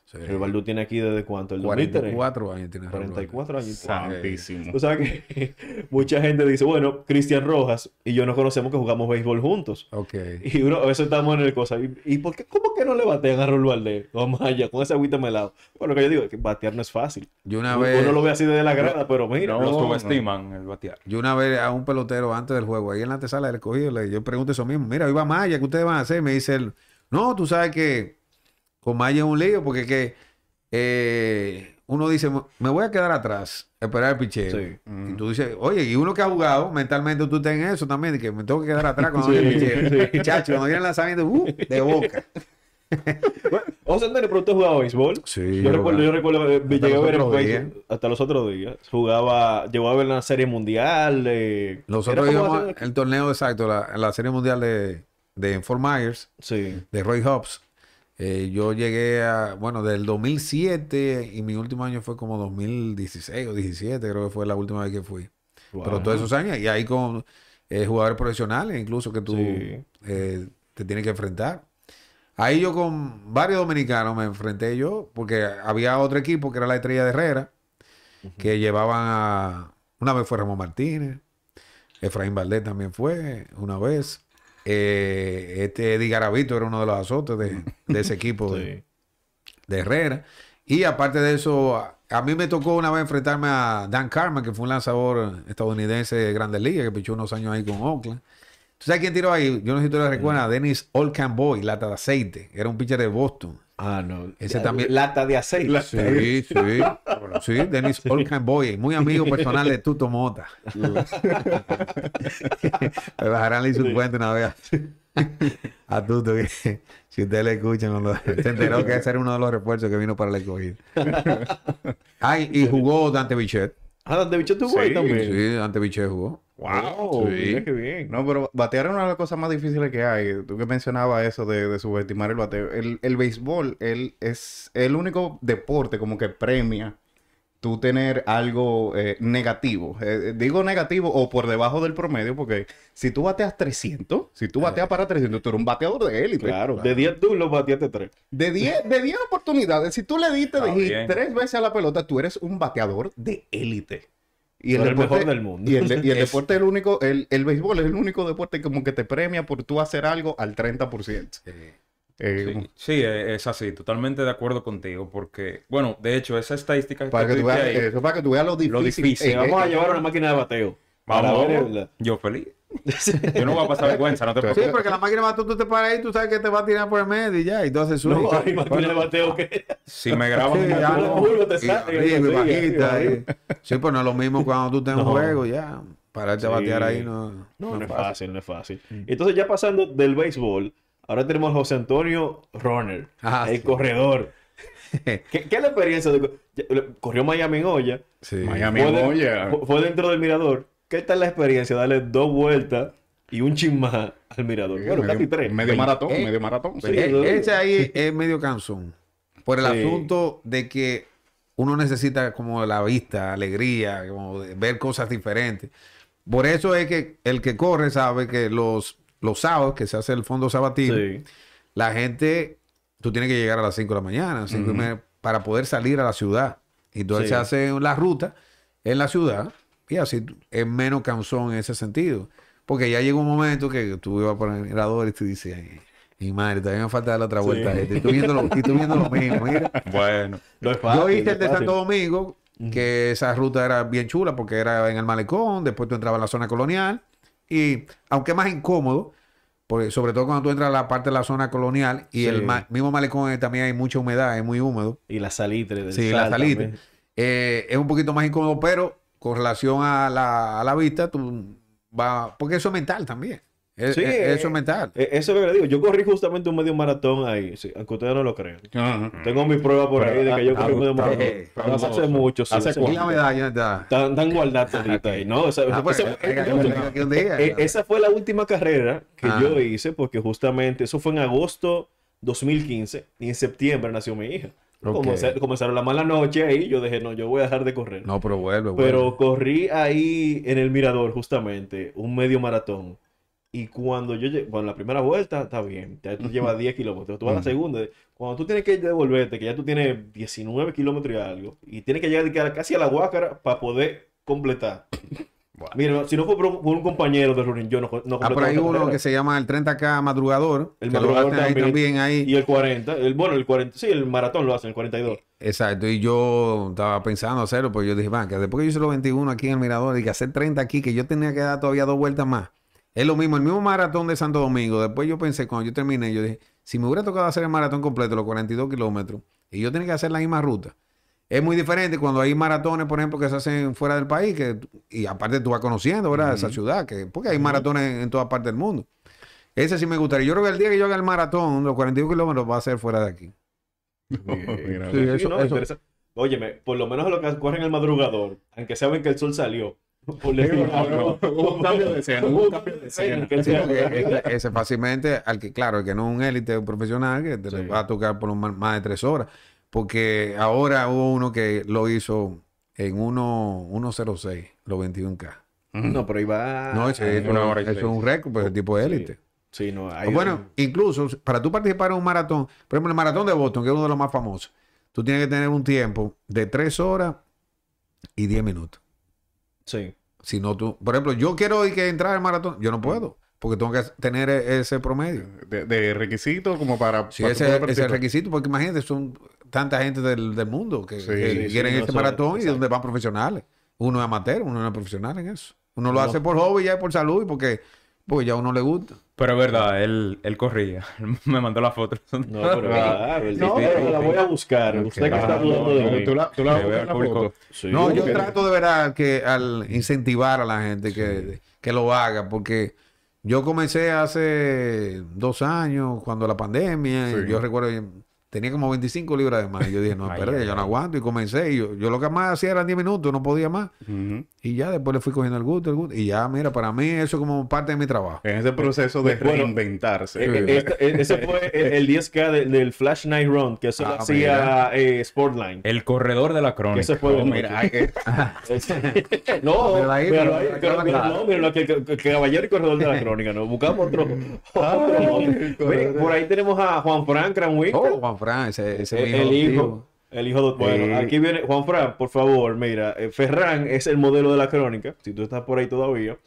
Sí. tiene aquí desde cuánto? El 44 años tiene 44 años. Santísimo. Tú sabes que mucha gente dice, bueno, Cristian Rojas y yo nos conocemos que jugamos béisbol juntos. Ok. Y uno, a veces estamos en el cosa. ¿Y, por qué, cómo que no le batean a Rol Valdés? Vamos allá, con ese agüita melado. Bueno, lo que yo digo es que batear no es fácil. Yo una vez... Uno lo ve así desde la grada, pero mira. No, lo subestiman el batear. Yo una vez a un pelotero antes del juego, ahí en la antesala del cogido, yo pregunto eso mismo. Mira, hoy va Maya, ¿qué ustedes van a hacer? Me dice él, no, tú sabes que con Maya es un lío porque que eh, uno dice, me voy a quedar atrás, esperar el pichero Y tú dices, oye, y uno que ha jugado, mentalmente tú estás en eso también, que me tengo que quedar atrás cuando sí, el pichero Sí. Chacho, cuando viene el lanzamiento, uh, de boca. bueno, José Antonio, pero usted jugaba béisbol. Sí. Yo, recuerdo, yo recuerdo, eh, llegué a ver el béisbol hasta los otros días. Jugaba, llegó a ver la Serie Mundial. Nosotros íbamos el torneo exacto, la, la Serie Mundial de, de Fort Myers, de Roy Hobbs. Eh, yo llegué a, bueno, del 2007 y mi último año fue como 2016 o 17, creo que fue la última vez que fui. Pero todos esos años, y ahí con eh, jugadores profesionales, incluso que tú eh, te tienes que enfrentar. Ahí yo con varios dominicanos me enfrenté yo, porque había otro equipo que era la Estrella de Herrera, que llevaban a, una vez fue Ramón Martínez, Efraín Valdés también fue, una vez. Eh, este Eddie Garavito era uno de los azotes de, ese equipo de, Herrera. Y aparte de eso, a, mí me tocó una vez enfrentarme a Dan Carman, que fue un lanzador estadounidense de Grandes Ligas, que pichó unos años ahí con Oakland. ¿Tú sabes quién tiró ahí? Yo no sé si tú lo recuerdas, Dennis Camboy lata de aceite. Era un pitcher de Boston. Ah, no. Ese también. Lata de aceite. sí, sí. sí, Denis sí. Boy, muy amigo personal de Tuto Mota. Me bajarán su cuenta una vez a Tuto que si usted le escucha, cuando se enteró que ese era uno de los refuerzos que vino para la escogida. Ay, y jugó Dante Bichet. Ah, ante Biche tú jugaste también. Sí, ante Biche jugó. Wow, mira qué bien. No, pero batear es una de las cosas más difíciles que hay. Tú que mencionabas eso de, de subestimar el bateo. El, el béisbol es el único deporte como que premia tú tener algo eh, negativo. Eh, eh, digo negativo o por debajo del promedio, porque si tú bateas 300, si tú bateas para 300, tú eres un bateador de élite. Claro, de 10 tú lo bateaste 3. De 10, de 10 oportunidades, si tú le diste tres veces a la pelota, tú eres un bateador de élite. Y el, mejor del mundo. Y el, deporte es el único, el, béisbol es el único deporte como que te premia por tú hacer algo al 30%. Eh, sí, eh, es así, totalmente de acuerdo contigo, porque, bueno, de hecho, esa estadística... Para que, tú veas, ahí, para que tú veas lo difícil. Lo vamos a llevar una máquina de bateo. Vamos, ver, yo feliz. Yo no voy a pasar vergüenza, no te preocupes. Sí, porque la máquina de bateo tú te paras ahí, tú sabes que te va a tirar por el medio y ya, y tú haces No, hay máquina de bateo que... Si me graban... Sí, ya te sale, Sí, pues no es lo mismo cuando tú tengas un juego, ya. Pararte a batear ahí no, es fácil, no es fácil. Mm. Entonces ya pasando del béisbol Ahora tenemos a José Antonio Runner, ah, el corredor. ¿Qué, es la experiencia? Corrió Miami en olla. Sí, Miami en olla. Fue dentro del mirador. ¿Qué tal la experiencia? Darle dos vueltas y un más al mirador. bueno, medio, casi tres. Medio maratón, eh, medio maratón. Eh, ese ahí es medio cansón. Por el asunto de que uno necesita como la vista, alegría, como ver cosas diferentes. Por eso es que el que corre sabe que los los sábados, que se hace el fondo sabatino, la gente, tú tienes que llegar a las 5 de la mañana, para poder salir a la ciudad. Entonces se hace la ruta en la ciudad y así es menos cansón en ese sentido. Porque ya llegó un momento que tú ibas por el mirador y te dices, mi madre, también me falta dar la otra vuelta. Estoy, viendo lo, mismo, mira. Bueno, lo es yo viste el de Santo Domingo, que esa ruta era bien chula porque era en el malecón, después tú entrabas en la zona colonial y aunque más incómodo, porque sobre todo cuando tú entras a la parte de la zona colonial y el mismo malecón también hay mucha humedad, es muy húmedo. Y la salitre. Del sí, la salitre. Eh, es un poquito más incómodo, pero con relación a la, a la vista, tú Porque eso es mental también sí, eh, eh, eso es mental. Eso lo que le digo. Yo corrí justamente un medio maratón ahí, aunque ustedes no lo crean. Tengo mi prueba por ahí de que yo corrí un medio maratón. No hace mucho, Hace Están ahí, Esa fue la última carrera que yo ah. hice porque justamente eso fue en agosto 2015 y en septiembre nació mi hija. como Comenzaron, la mala noche ahí, yo dije, no, yo voy a dejar de correr. No, pero vuelve, Pero corrí ahí en el Mirador, justamente, un medio maratón. Y cuando yo llego, bueno, la primera vuelta está bien, ya tú llevas 10 kilómetros, tú vas a la segunda, cuando tú tienes que devolverte, que ya tú tienes 19 kilómetros y algo, y tienes que llegar casi a la Guácara para poder completar. Mira, si no fue un, compañero de Running, yo no, no Ah, por ahí uno que se llama el 30K Madrugador. El Madrugador también. Ahí, Y el 40. El, bueno, el 40. Sí, el maratón lo hacen, el 42. Exacto. Y yo estaba pensando hacerlo, pues yo dije, va, que después que yo hice los 21 aquí en el Mirador y que hacer 30 aquí, que yo tenía que dar todavía dos vueltas más. Es lo mismo, el mismo maratón de Santo Domingo. Después yo pensé, cuando yo terminé, yo dije, si me hubiera tocado hacer el maratón completo, los 42 kilómetros, y yo tenía que hacer la misma ruta. Es muy diferente cuando hay maratones, por ejemplo, que se hacen fuera del país, que, y aparte tú vas conociendo, ¿verdad? Esa ciudad, que, porque hay maratones en, todas toda parte del mundo. Ese sí me gustaría. Yo creo que el día que yo haga el maratón, los 42 kilómetros va a ser fuera de aquí. sí, Óyeme, por lo menos lo que en el madrugador, aunque saben que el sol salió, ese fácilmente, al que, claro, el que no es un élite profesional, que te va a tocar por más de tres horas. Porque ahora hubo uno que lo hizo en 1.06, los 21K. Mm. No, pero iba. No, ese, es, un récord, pues el tipo de élite. Sí. no, hay Bueno, incluso para tú participar en un maratón, por ejemplo, el maratón de Boston, que es uno de los más famosos, tú tienes que tener un tiempo de tres horas y diez minutos. Sí. Si no tú, por ejemplo, yo quiero ir que entrar al maratón, yo no puedo. Porque tengo que tener e, ese promedio. De, de requisito como para... ese, requisito, porque imagínate, son tanta gente del, mundo que, quieren este maratón y donde van profesionales. Uno es amateur, uno no es profesional en eso. Uno lo hace por hobby, ya es por salud y porque, porque ya a uno le gusta. Pero es verdad, él, él corría. me mandó la foto. No, pero, ah. no, la voy a buscar. Usted que está ah, hablando de mí. Tú la, la, foto. no, yo trato de ver que al incentivar a la gente que, lo haga, porque yo comencé hace dos años, cuando la pandemia, yo recuerdo tenía como 25 libras de más. Y yo dije, no, espérate, yo no aguanto. Y comencé. Y yo, yo, lo que más hacía eran 10 minutos, no podía más. Y ya después le fui cogiendo el gusto, el gusto. Y ya, mira, para mí eso es como parte de mi trabajo. En ese proceso de eh, reinventarse. Eh, eh, ese fue el, 10K del Flash Night Run que eso lo ah, hacía Sportline. El corredor de la crónica. ese fue. Oh, mira, no, pero, ahí, pero, mira, no, mira, lo que, caballero y corredor de la crónica, ¿no? Buscamos otro. Ah, por ahí tenemos a Juan Fran Cranwick. Oh, Fran, ese, eh, eh, el, hijo. El hijo de... Bueno, eh, aquí viene Juan Fran, por favor, mira, Ferran es el modelo de la crónica, si tú estás por ahí todavía.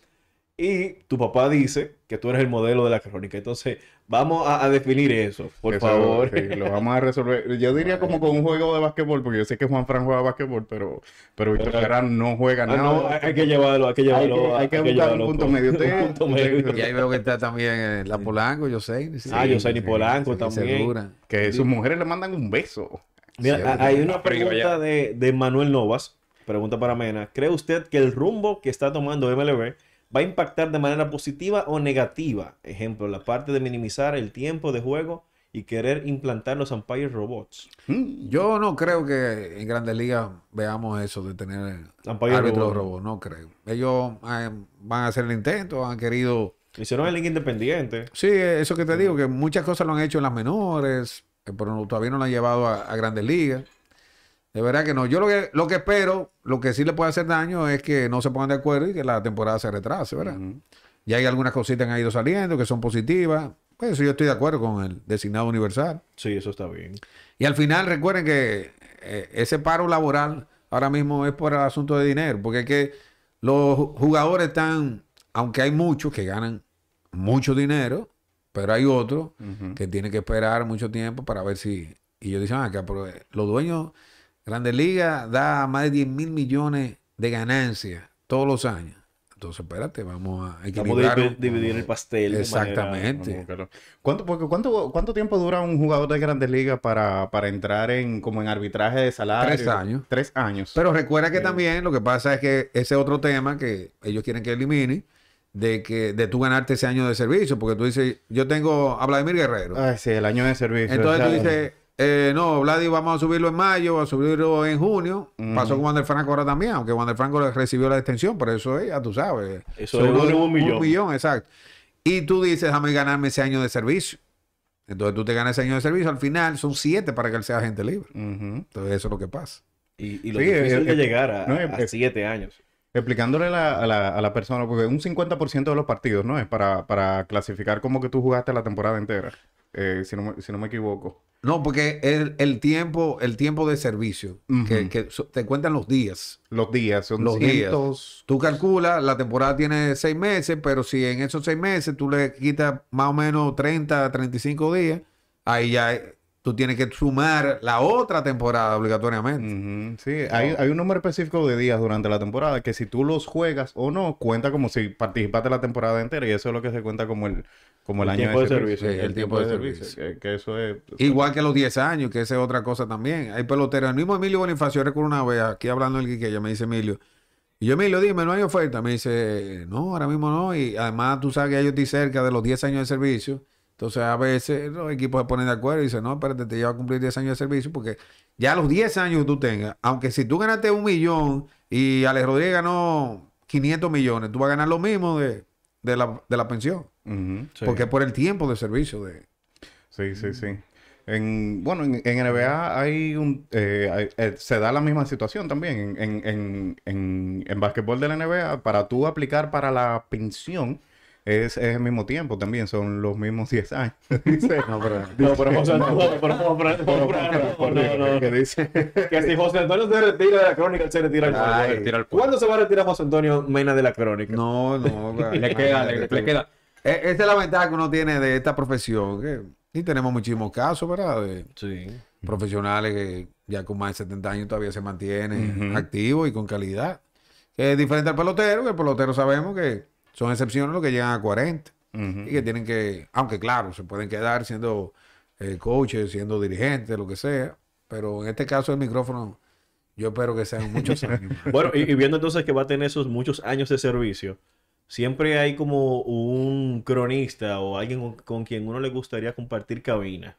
Y tu papá dice que tú eres el modelo de la crónica. Entonces, vamos a, definir eso, por favor. lo vamos a resolver. Yo diría como con un juego de básquetbol, porque yo sé que Juan Fran juega básquetbol, pero, pero Víctor Ferran no juega ah, nada. No, hay, que llevarlo, hay que llevarlo. Hay que, buscar un punto, medio. y ahí veo que está también eh, la Polanco, yo sé. ah, yo sé, ni Polanco también. Que sus mujeres le mandan un beso. Mira, hay una pregunta de Manuel Novas, pregunta para Mena. ¿Cree usted que el rumbo que está tomando MLB va a impactar de manera positiva o negativa. Ejemplo, la parte de minimizar el tiempo de juego y querer implantar los umpires robots. Mm, yo no creo que en Grandes Ligas veamos eso de tener árbitros robots. no creo. Ellos eh, van a hacer el intento, han querido... Hicieron el link independiente. Sí, eso que te digo, que muchas cosas lo han hecho en las menores, eh, pero todavía no lo han llevado a, a Grandes Ligas. De verdad que no. Yo lo que, lo que espero, lo que sí le puede hacer daño es que no se pongan de acuerdo y que la temporada se retrase, ¿verdad? Ya hay algunas cositas que han ido saliendo que son positivas. Pues eso yo estoy de acuerdo con el designado universal. Sí, eso está bien. Y al final recuerden que eh, ese paro laboral ahora mismo es por el asunto de dinero, porque es que los jugadores están, aunque hay muchos que ganan mucho dinero, pero hay otros que tienen que esperar mucho tiempo para ver si... Y yo dicen, ah, que los dueños Grandes Ligas da más de 10 mil millones de ganancias todos los años. Entonces, espérate, vamos a Vamos a dividir el pastel. Exactamente. ¿Cuánto, porque cuánto, ¿Cuánto tiempo dura un jugador de Grandes Ligas para, entrar en como en arbitraje de salario? Tres años. Tres años. Pero recuerda que también lo que pasa es que ese otro tema que ellos quieren que elimine, de que de tú ganarte ese año de servicio, porque tú dices, yo tengo a Vladimir Guerrero. Ah, sí, el año de servicio. Entonces tú dices eh, no, Vladi vamos a subirlo en mayo, a subirlo en junio. Pasó con Wander Franco ahora también, aunque Wander Franco recibió la extensión, pero eso ya tú sabes. Eso es un, millón. exacto. Y tú dices, déjame ganarme ese año de servicio. Entonces tú te ganas ese año de servicio, al final son siete para que él sea agente libre. Entonces eso es lo que pasa. Y, lo sí, difícil es, llegar a siete años explicándole a, la, persona, porque un 50% de los partidos, ¿no? Es para, clasificar como que tú jugaste la temporada entera, eh, si, no, me equivoco. No, porque el, el tiempo, el tiempo de servicio, que, te cuentan los días. Los días, son los días. Tú calculas, la temporada tiene seis meses, pero si en esos seis meses tú le quitas más o menos 30, 35 días, ahí ya tú tienes que sumar la otra temporada obligatoriamente. Sí, hay, un número específico de días durante la temporada que si tú los juegas o no, cuenta como si participaste la temporada entera y eso es lo que se cuenta como el, como el, año de servicio. el, tiempo, de, servicio. Que, eso es... Igual que los 10 años, que esa es otra cosa también. Hay peloteros. El mismo Emilio Bonifacio, recuerdo una vez aquí hablando el ya me dice Emilio, y yo, Emilio, dime, ¿no hay oferta? Me dice, no, ahora mismo no. Y además tú sabes que yo estoy cerca de los 10 años de servicio. Entonces, a veces los equipos se ponen de acuerdo y dicen, no, espérate, te lleva a cumplir 10 años de servicio porque ya los 10 años que tú tengas, aunque si tú ganaste un millón y Alex Rodríguez ganó 500 millones, tú vas a ganar lo mismo de, de, la, de la, pensión. Porque es por el tiempo de servicio de... Sí, sí, sí. En, bueno, en, NBA hay un, eh, eh, se da la misma situación también. En, en, en, básquetbol de la NBA, para tú aplicar para la pensión, es, es el mismo tiempo también, son los mismos 10 años. dice, no, pero, no, pero que dice que si José Antonio se retira de la crónica, él se retira al ¿Cuándo se va a retirar José Antonio Mena de la crónica? No, no, le queda, le, queda. E, esta es la ventaja que uno tiene de esta profesión. Que, y tenemos muchísimos casos, ¿verdad? De sí. Profesionales que ya con más de 70 años todavía se mantienen activos y con calidad. Que es diferente al pelotero, que el pelotero sabemos que son excepciones los que llegan a 40 y que tienen que, aunque claro, se pueden quedar siendo eh, coaches, siendo dirigentes, lo que sea, pero en este caso el micrófono, yo espero que sean muchos años. bueno, y, viendo entonces que va a tener esos muchos años de servicio, siempre hay como un cronista o alguien con, con quien uno le gustaría compartir cabina.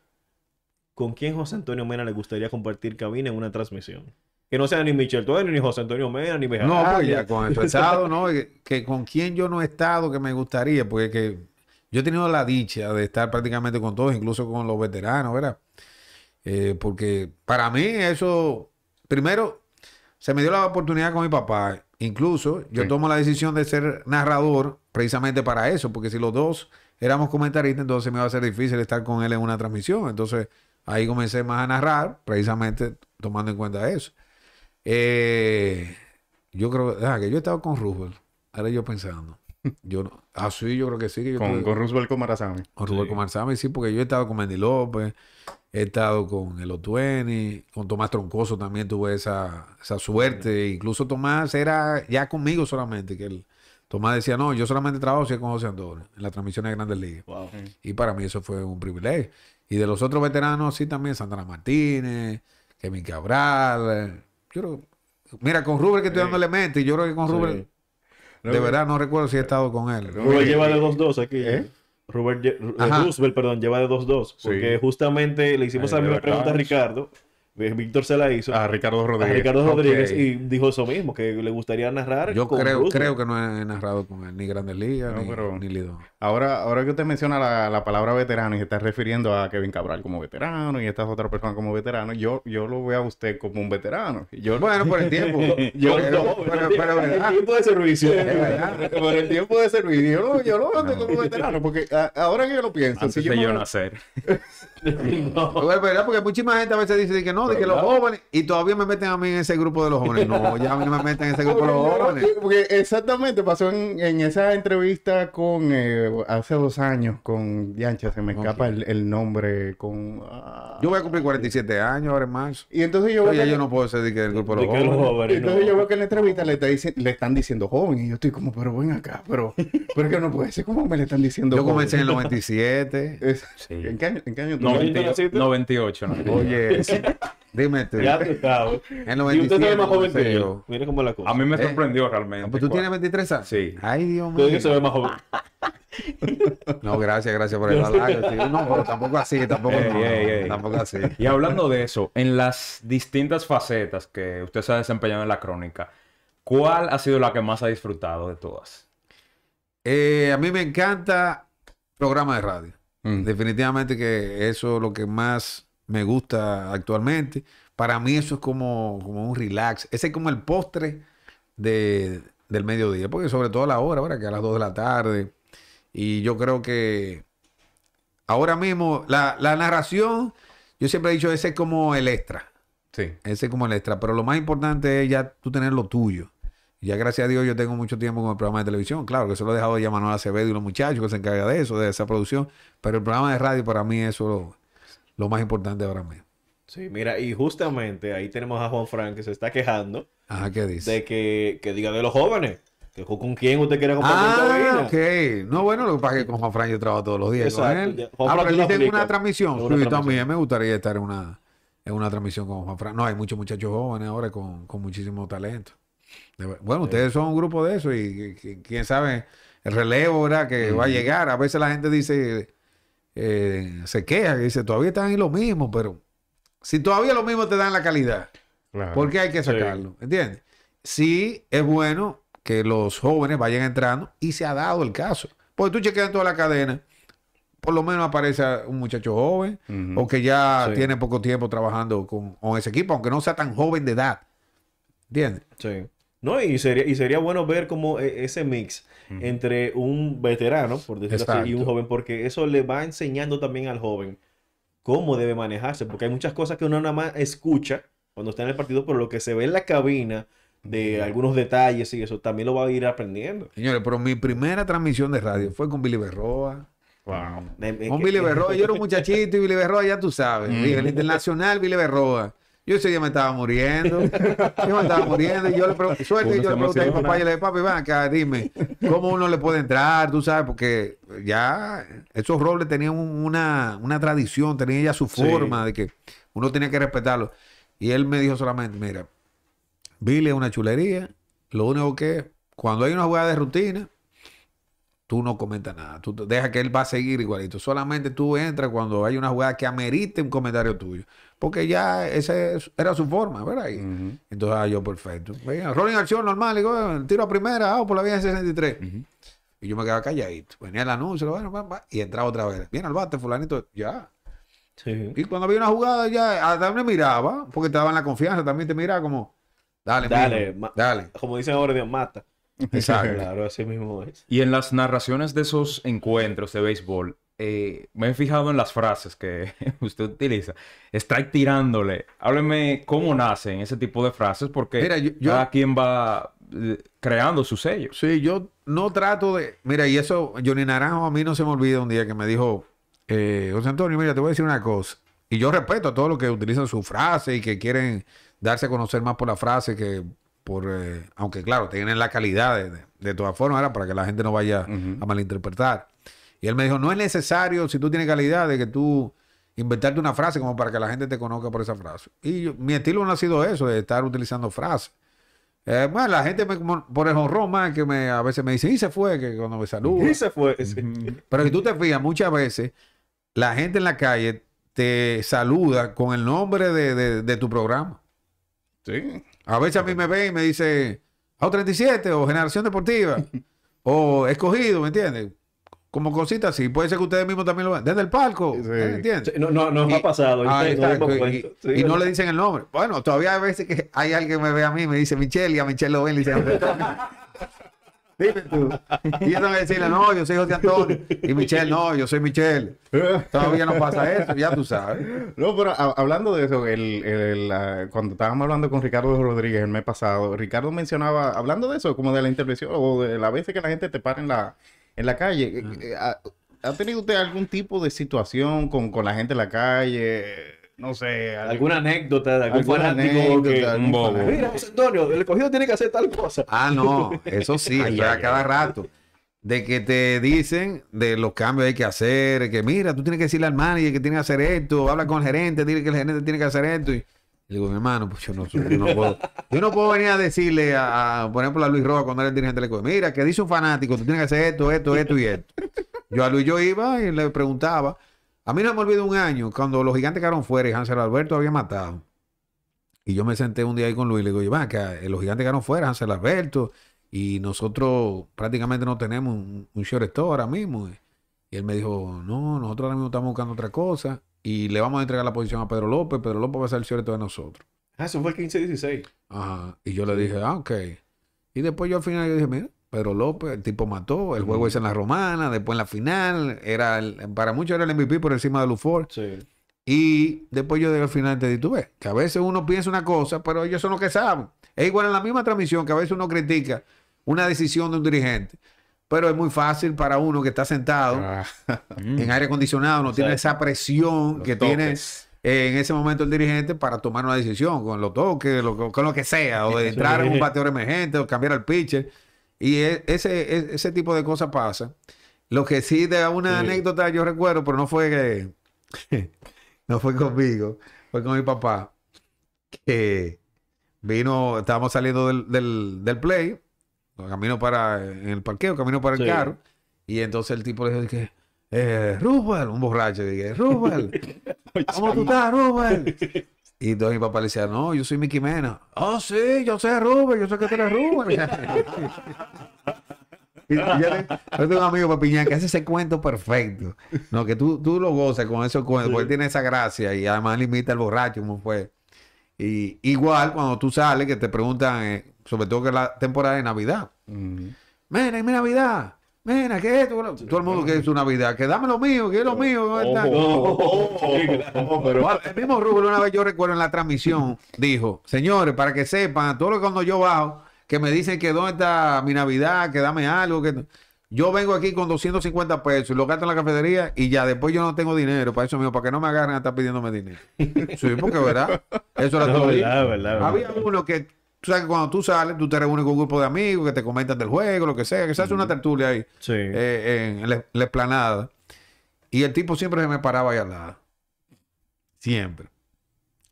¿Con quién José Antonio Mena le gustaría compartir cabina en una transmisión? que no sea ni Michel Tueno, ni José Antonio Mena, ni mejor No, ya con el estado, ¿no? Que, con quien yo no he estado, que me gustaría, porque que yo he tenido la dicha de estar prácticamente con todos, incluso con los veteranos, ¿verdad? Eh, porque para mí eso, primero, se me dio la oportunidad con mi papá. Incluso yo tomo la decisión de ser narrador precisamente para eso, porque si los dos éramos comentaristas, entonces me iba a ser difícil estar con él en una transmisión. Entonces ahí comencé más a narrar, precisamente tomando en cuenta eso. Eh, yo creo ah, que yo he estado con Roosevelt. Ahora yo pensando. Yo no, ah, yo creo que sí. Que con, estoy, con Roosevelt Con Roosevelt sí. sí, porque yo he estado con Mendy López, he estado con el Otueni, con Tomás Troncoso también tuve esa, esa suerte. Incluso Tomás era ya conmigo solamente, que él. Tomás decía, no, yo solamente trabajo con José Antonio en la transmisión de Grandes Ligas. Y para mí eso fue un privilegio. Y de los otros veteranos, sí, también Sandra Martínez, Kevin Cabral, yo creo, mira, con Rubén que estoy dándole mente, yo creo que con Rubén. De verdad no recuerdo si he estado con él. Rubén, eh, lleva de 2-2 eh, aquí. ¿Eh? Rubén, Roosevelt, perdón, lleva de 2-2. Porque justamente le hicimos la misma pregunta a Ricardo eh, Víctor se la hizo. A Ricardo Rodríguez. Ricardo Rodríguez y dijo eso mismo, que le gustaría narrar. Yo creo, creo que no he narrado con él, ni Grandes ni, Ahora, ahora que usted menciona la, palabra veterano y se está refiriendo a Kevin Cabral como veterano y estas otras personas como veterano, yo, yo lo veo a usted como un veterano. Yo, bueno, por el tiempo. yo, por el tiempo de servicio. por el tiempo de servicio. Yo, lo veo como veterano, porque ahora que yo lo pienso. Antes yo, yo nacer. Porque muchísima gente a veces dice que no, de que los jóvenes, y todavía me meten a mí en ese grupo de los jóvenes. No, ya a mí no me meten en ese grupo de los jóvenes. Porque exactamente pasó en, en esa entrevista con eh, hace dos años con Yancha, se me escapa el, el, nombre. con ah, Yo voy a cumplir 47 años ahora en marzo. Y entonces yo, veo yo no puedo ser que el grupo de los jóvenes. entonces yo veo que en la entrevista le, están diciendo jóvenes, y yo estoy como, pero ven acá, pero, pero que no puede ser, ¿cómo me le están diciendo Yo comencé en el 97. ¿En qué ¿En qué año tú? 98, Oye, Dime tú. Ya te sabes. estado. y usted más joven que yo. Mire cómo la cosa. A mí me eh, sorprendió realmente. ¿pues ¿Tú tienes 23 años? Sí. Ay, Dios mío. Tú que se ve más joven. No, gracias, gracias por el halago. No, tampoco así, tampoco, no, tampoco así. Y hablando de eso, en las distintas facetas que usted se ha desempeñado en la crónica, ¿cuál ha sido la que más ha disfrutado de todas? Eh, a mí me encanta programa de radio. Mm. Definitivamente que eso es lo que más me gusta actualmente. Para mí eso es como, como un relax. Ese es como el postre del mediodía. Porque sobre todo a la hora, ahora que a las 2 de la tarde. Y yo creo que ahora mismo la, narración, yo siempre he dicho, ese es como el extra. Ese es como el extra. Pero lo más importante es ya tú tener lo tuyo. Ya gracias a Dios yo tengo mucho tiempo con el programa de televisión. Claro que eso lo he dejado ya Manuel Acevedo y los muchachos que se encargan de eso, de esa producción. Pero el programa de radio para mí es lo, más importante ahora mismo. Sí, mira, y justamente ahí tenemos a Juan Frank que se está quejando. ah ¿qué dice? De que, que diga de los jóvenes. Que ¿Con quién usted quiere compartir ah, ok. No, bueno, lo que pasa es que con Juan Frank yo trabajo todos los días con él. Juan ah, tengo una transmisión. también me gustaría estar en una, en una transmisión con Juan Frank. No, hay muchos muchachos jóvenes ahora con, con muchísimo talento. Bueno, ustedes son un grupo de eso y, quién sabe el relevo que va a llegar. A veces la gente dice, eh, se queja, que dice, todavía están ahí los mismos pero si todavía lo mismo te dan la calidad, porque ¿por hay que sacarlo? ¿Entiendes? Sí, es bueno que los jóvenes vayan entrando y se ha dado el caso. Porque tú chequeas en toda la cadena, por lo menos aparece un muchacho joven o que ya tiene poco tiempo trabajando con, con ese equipo, aunque no sea tan joven de edad. ¿Entiendes? Sí. ¿no? Y sería, y sería bueno ver como e, ese mix entre un veterano, por decirlo así, y un joven, porque eso le va enseñando también al joven cómo debe manejarse, porque hay muchas cosas que uno nada más escucha cuando está en el partido, pero lo que se ve en la cabina de algunos detalles y eso también lo va a ir aprendiendo. Señores, pero mi primera transmisión de radio fue con Billy Berroa. Wow. Con Billy Berroa, yo era un muchachito y Billy Berroa, ya tú sabes, el internacional Billy Berroa. Yo ese día me estaba muriendo. Yo me estaba muriendo. Y yo le pregunté, suerte, yo le pregunté a mi papá y le dije, papi, acá, dime, ¿cómo uno le puede entrar? Tú sabes, porque ya esos robles tenían una, tradición, tenían ya su forma de que uno tenía que respetarlo. Y él me dijo solamente, mira, Billy es una chulería. Lo único que cuando hay una jugada de rutina, tú no comentas nada. Tú deja que él va a seguir igualito. Solamente tú entras cuando hay una jugada que amerite un comentario tuyo. Porque ya esa era su forma, ¿verdad? Entonces, ah, yo perfecto. Venga, rolling acción normal, digo, eh, tiro a primera, ah, por la vía 63. Y yo me quedaba calladito. Venía el anuncio, y entraba otra vez. Viene al bate, fulanito, ya. Y cuando había una jugada, ya, hasta ah, me miraba, porque te daban la confianza, también te miraba como, dale, dale, dale. Como dicen ahora, Dios, mata. Exacto. claro, así mismo es. Y en las narraciones de esos encuentros de béisbol, eh, me he fijado en las frases que usted utiliza. Strike tirándole. Hábleme cómo nacen ese tipo de frases, porque a yo, cada quien va eh, creando su sello. Sí, yo no trato de. Mira, y eso, Johnny Naranjo a mí no se me olvida un día que me dijo, eh, José Antonio, mira, te voy a decir una cosa. Y yo respeto a todos los que utilizan su frase y que quieren darse a conocer más por la frase, que por eh, aunque claro, tienen la calidad de, todas formas, era para que la gente no vaya a malinterpretar. Y él me dijo, no es necesario, si tú tienes calidad, de que tú inventarte una frase como para que la gente te conozca por esa frase. Y mi estilo no ha sido eso, de estar utilizando frases. Eh, bueno la gente por el honor más que me, a veces me dice, y se fue, que cuando me saluda. Y se fue. Pero si tú te fijas, muchas veces la gente en la calle te saluda con el nombre de tu programa. Sí. A veces a mí me ven y me dice A37 o Generación Deportiva o Escogido, ¿me entiendes? Como cositas así, puede ser que ustedes mismos también lo vean. Desde el palco, ¿me entiendes? no, no, ha pasado. Y, no le dicen el nombre. Bueno, todavía hay veces que hay alguien que me ve a mí y me dice Michelle y a Michelle lo ven y dice Dime tú. Y ella va a decirle, no, yo soy José Antonio. Y Michelle, no, yo soy Michelle. Todavía no pasa eso, ya tú sabes. No, pero hablando de eso, el, el, cuando estábamos hablando con Ricardo Rodríguez el mes pasado, Ricardo mencionaba, hablando de eso, como de la intervención o de las veces que la gente te para en la, en la calle. Eh, eh, ¿Ha, tenido usted algún tipo de situación con, con la gente en la calle? no sé. Alguna anécdota de algún fanático un Mira, José Antonio, el escogido tiene que hacer tal cosa. Ah, no, eso sí, a cada rato. De que te dicen de los cambios que hay que hacer, que mira, tú tienes que decirle al manager que tiene que hacer esto, habla con el gerente, dile que el gerente tiene que hacer esto. Y, le digo, mi hermano, pues yo no, no, puedo. Yo no puedo venir a decirle a, por ejemplo, a Luis Rojas cuando era el dirigente del digo, mira, que dice un fanático, tú tienes que hacer esto, esto, esto y esto. Yo a Luis yo iba y le preguntaba, a mí no me olvido un año cuando los gigantes quedaron fuera y Hansel Alberto había matado. Y yo me senté un día ahí con Luis y le digo, yo, que eh, los gigantes quedaron fuera, Hansel Alberto, y nosotros prácticamente no tenemos un, short shortstop ahora mismo. Y él me dijo, no, nosotros ahora mismo estamos buscando otra cosa y le vamos a entregar la posición a Pedro López. Pedro López va a ser el shortstop de nosotros. Ah, eso fue el 15-16. Ajá. Y yo le dije, ah, ok. Y después yo al final yo dije, mira, pero López, el tipo mató, el juego es en la romana, después en la final, era para muchos era el MVP por encima de Lufor Y después yo la final te di, tú ves, que a veces uno piensa una cosa, pero ellos son los que saben. Es igual en la misma transmisión que a veces uno critica una decisión de un dirigente, pero es muy fácil para uno que está sentado ah. en aire acondicionado, no tiene esa presión que tiene en ese momento el dirigente para tomar una decisión con los toques, con lo que sea, o de entrar en un bateador emergente, o cambiar el pitcher. Y e, ese, e, ese tipo de cosas pasa. Lo que sí de una anécdota yo recuerdo, pero no fue que no fue conmigo, fue con mi papá. Que vino, estábamos saliendo del, play, camino para en el parqueo, camino para el carro. Y entonces el tipo le dijo que eh, Rubel, un borracho, dije, Rubel, ¿cómo tú estás, Rubel? Y entonces mi papá le decía, no, yo soy Mickey Mena. Oh, sí, yo soy Rubén, yo sé que tú eres Rubén. y yo, tengo un amigo, papiña que hace ese cuento perfecto. No, que tú, tú lo gozas con esos cuentos, porque tiene esa gracia y además limita al borracho, como fue. Y igual cuando tú sales, que te preguntan, eh, sobre todo que la temporada de Navidad. Mira, es mi Navidad. Mira, que esto, todo el mundo quiere su Navidad, que dame lo mío, que es lo mío. El mismo Rubio, una vez yo recuerdo en la transmisión, dijo, señores, para que sepan, todo lo que cuando yo bajo, que me dicen que dónde está mi Navidad, que dame algo, que... Yo vengo aquí con 250 pesos, y lo gasto en la cafetería y ya después yo no tengo dinero para eso mío, para que no me agarren a estar pidiéndome dinero. Sí, porque verdad. Eso era todo. Había uno que Tú sabes que cuando tú sales, tú te reúnes con un grupo de amigos que te comentan del juego, lo que sea, que se hace una tertulia ahí eh, en, la, esplanada. Y el tipo siempre se me paraba ahí al lado. Siempre.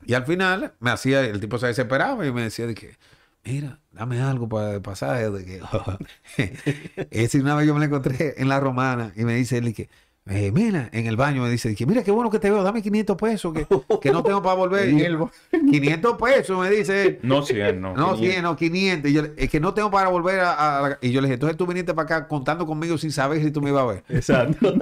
Y al final me hacía, el tipo se desesperaba y me decía de que, mira, dame algo para el pasaje. De una vez yo me lo encontré en la romana y me dice él que, eh, mira, en el baño me dice, mira qué bueno que te veo, dame 500 pesos, que, no tengo para volver. 500 pesos, me dice No 100, no. No 100, no 500. Y yo, es que no tengo para volver a, Y yo le dije, entonces tú viniste para acá contando conmigo sin saber si tú me ibas a ver. Exacto.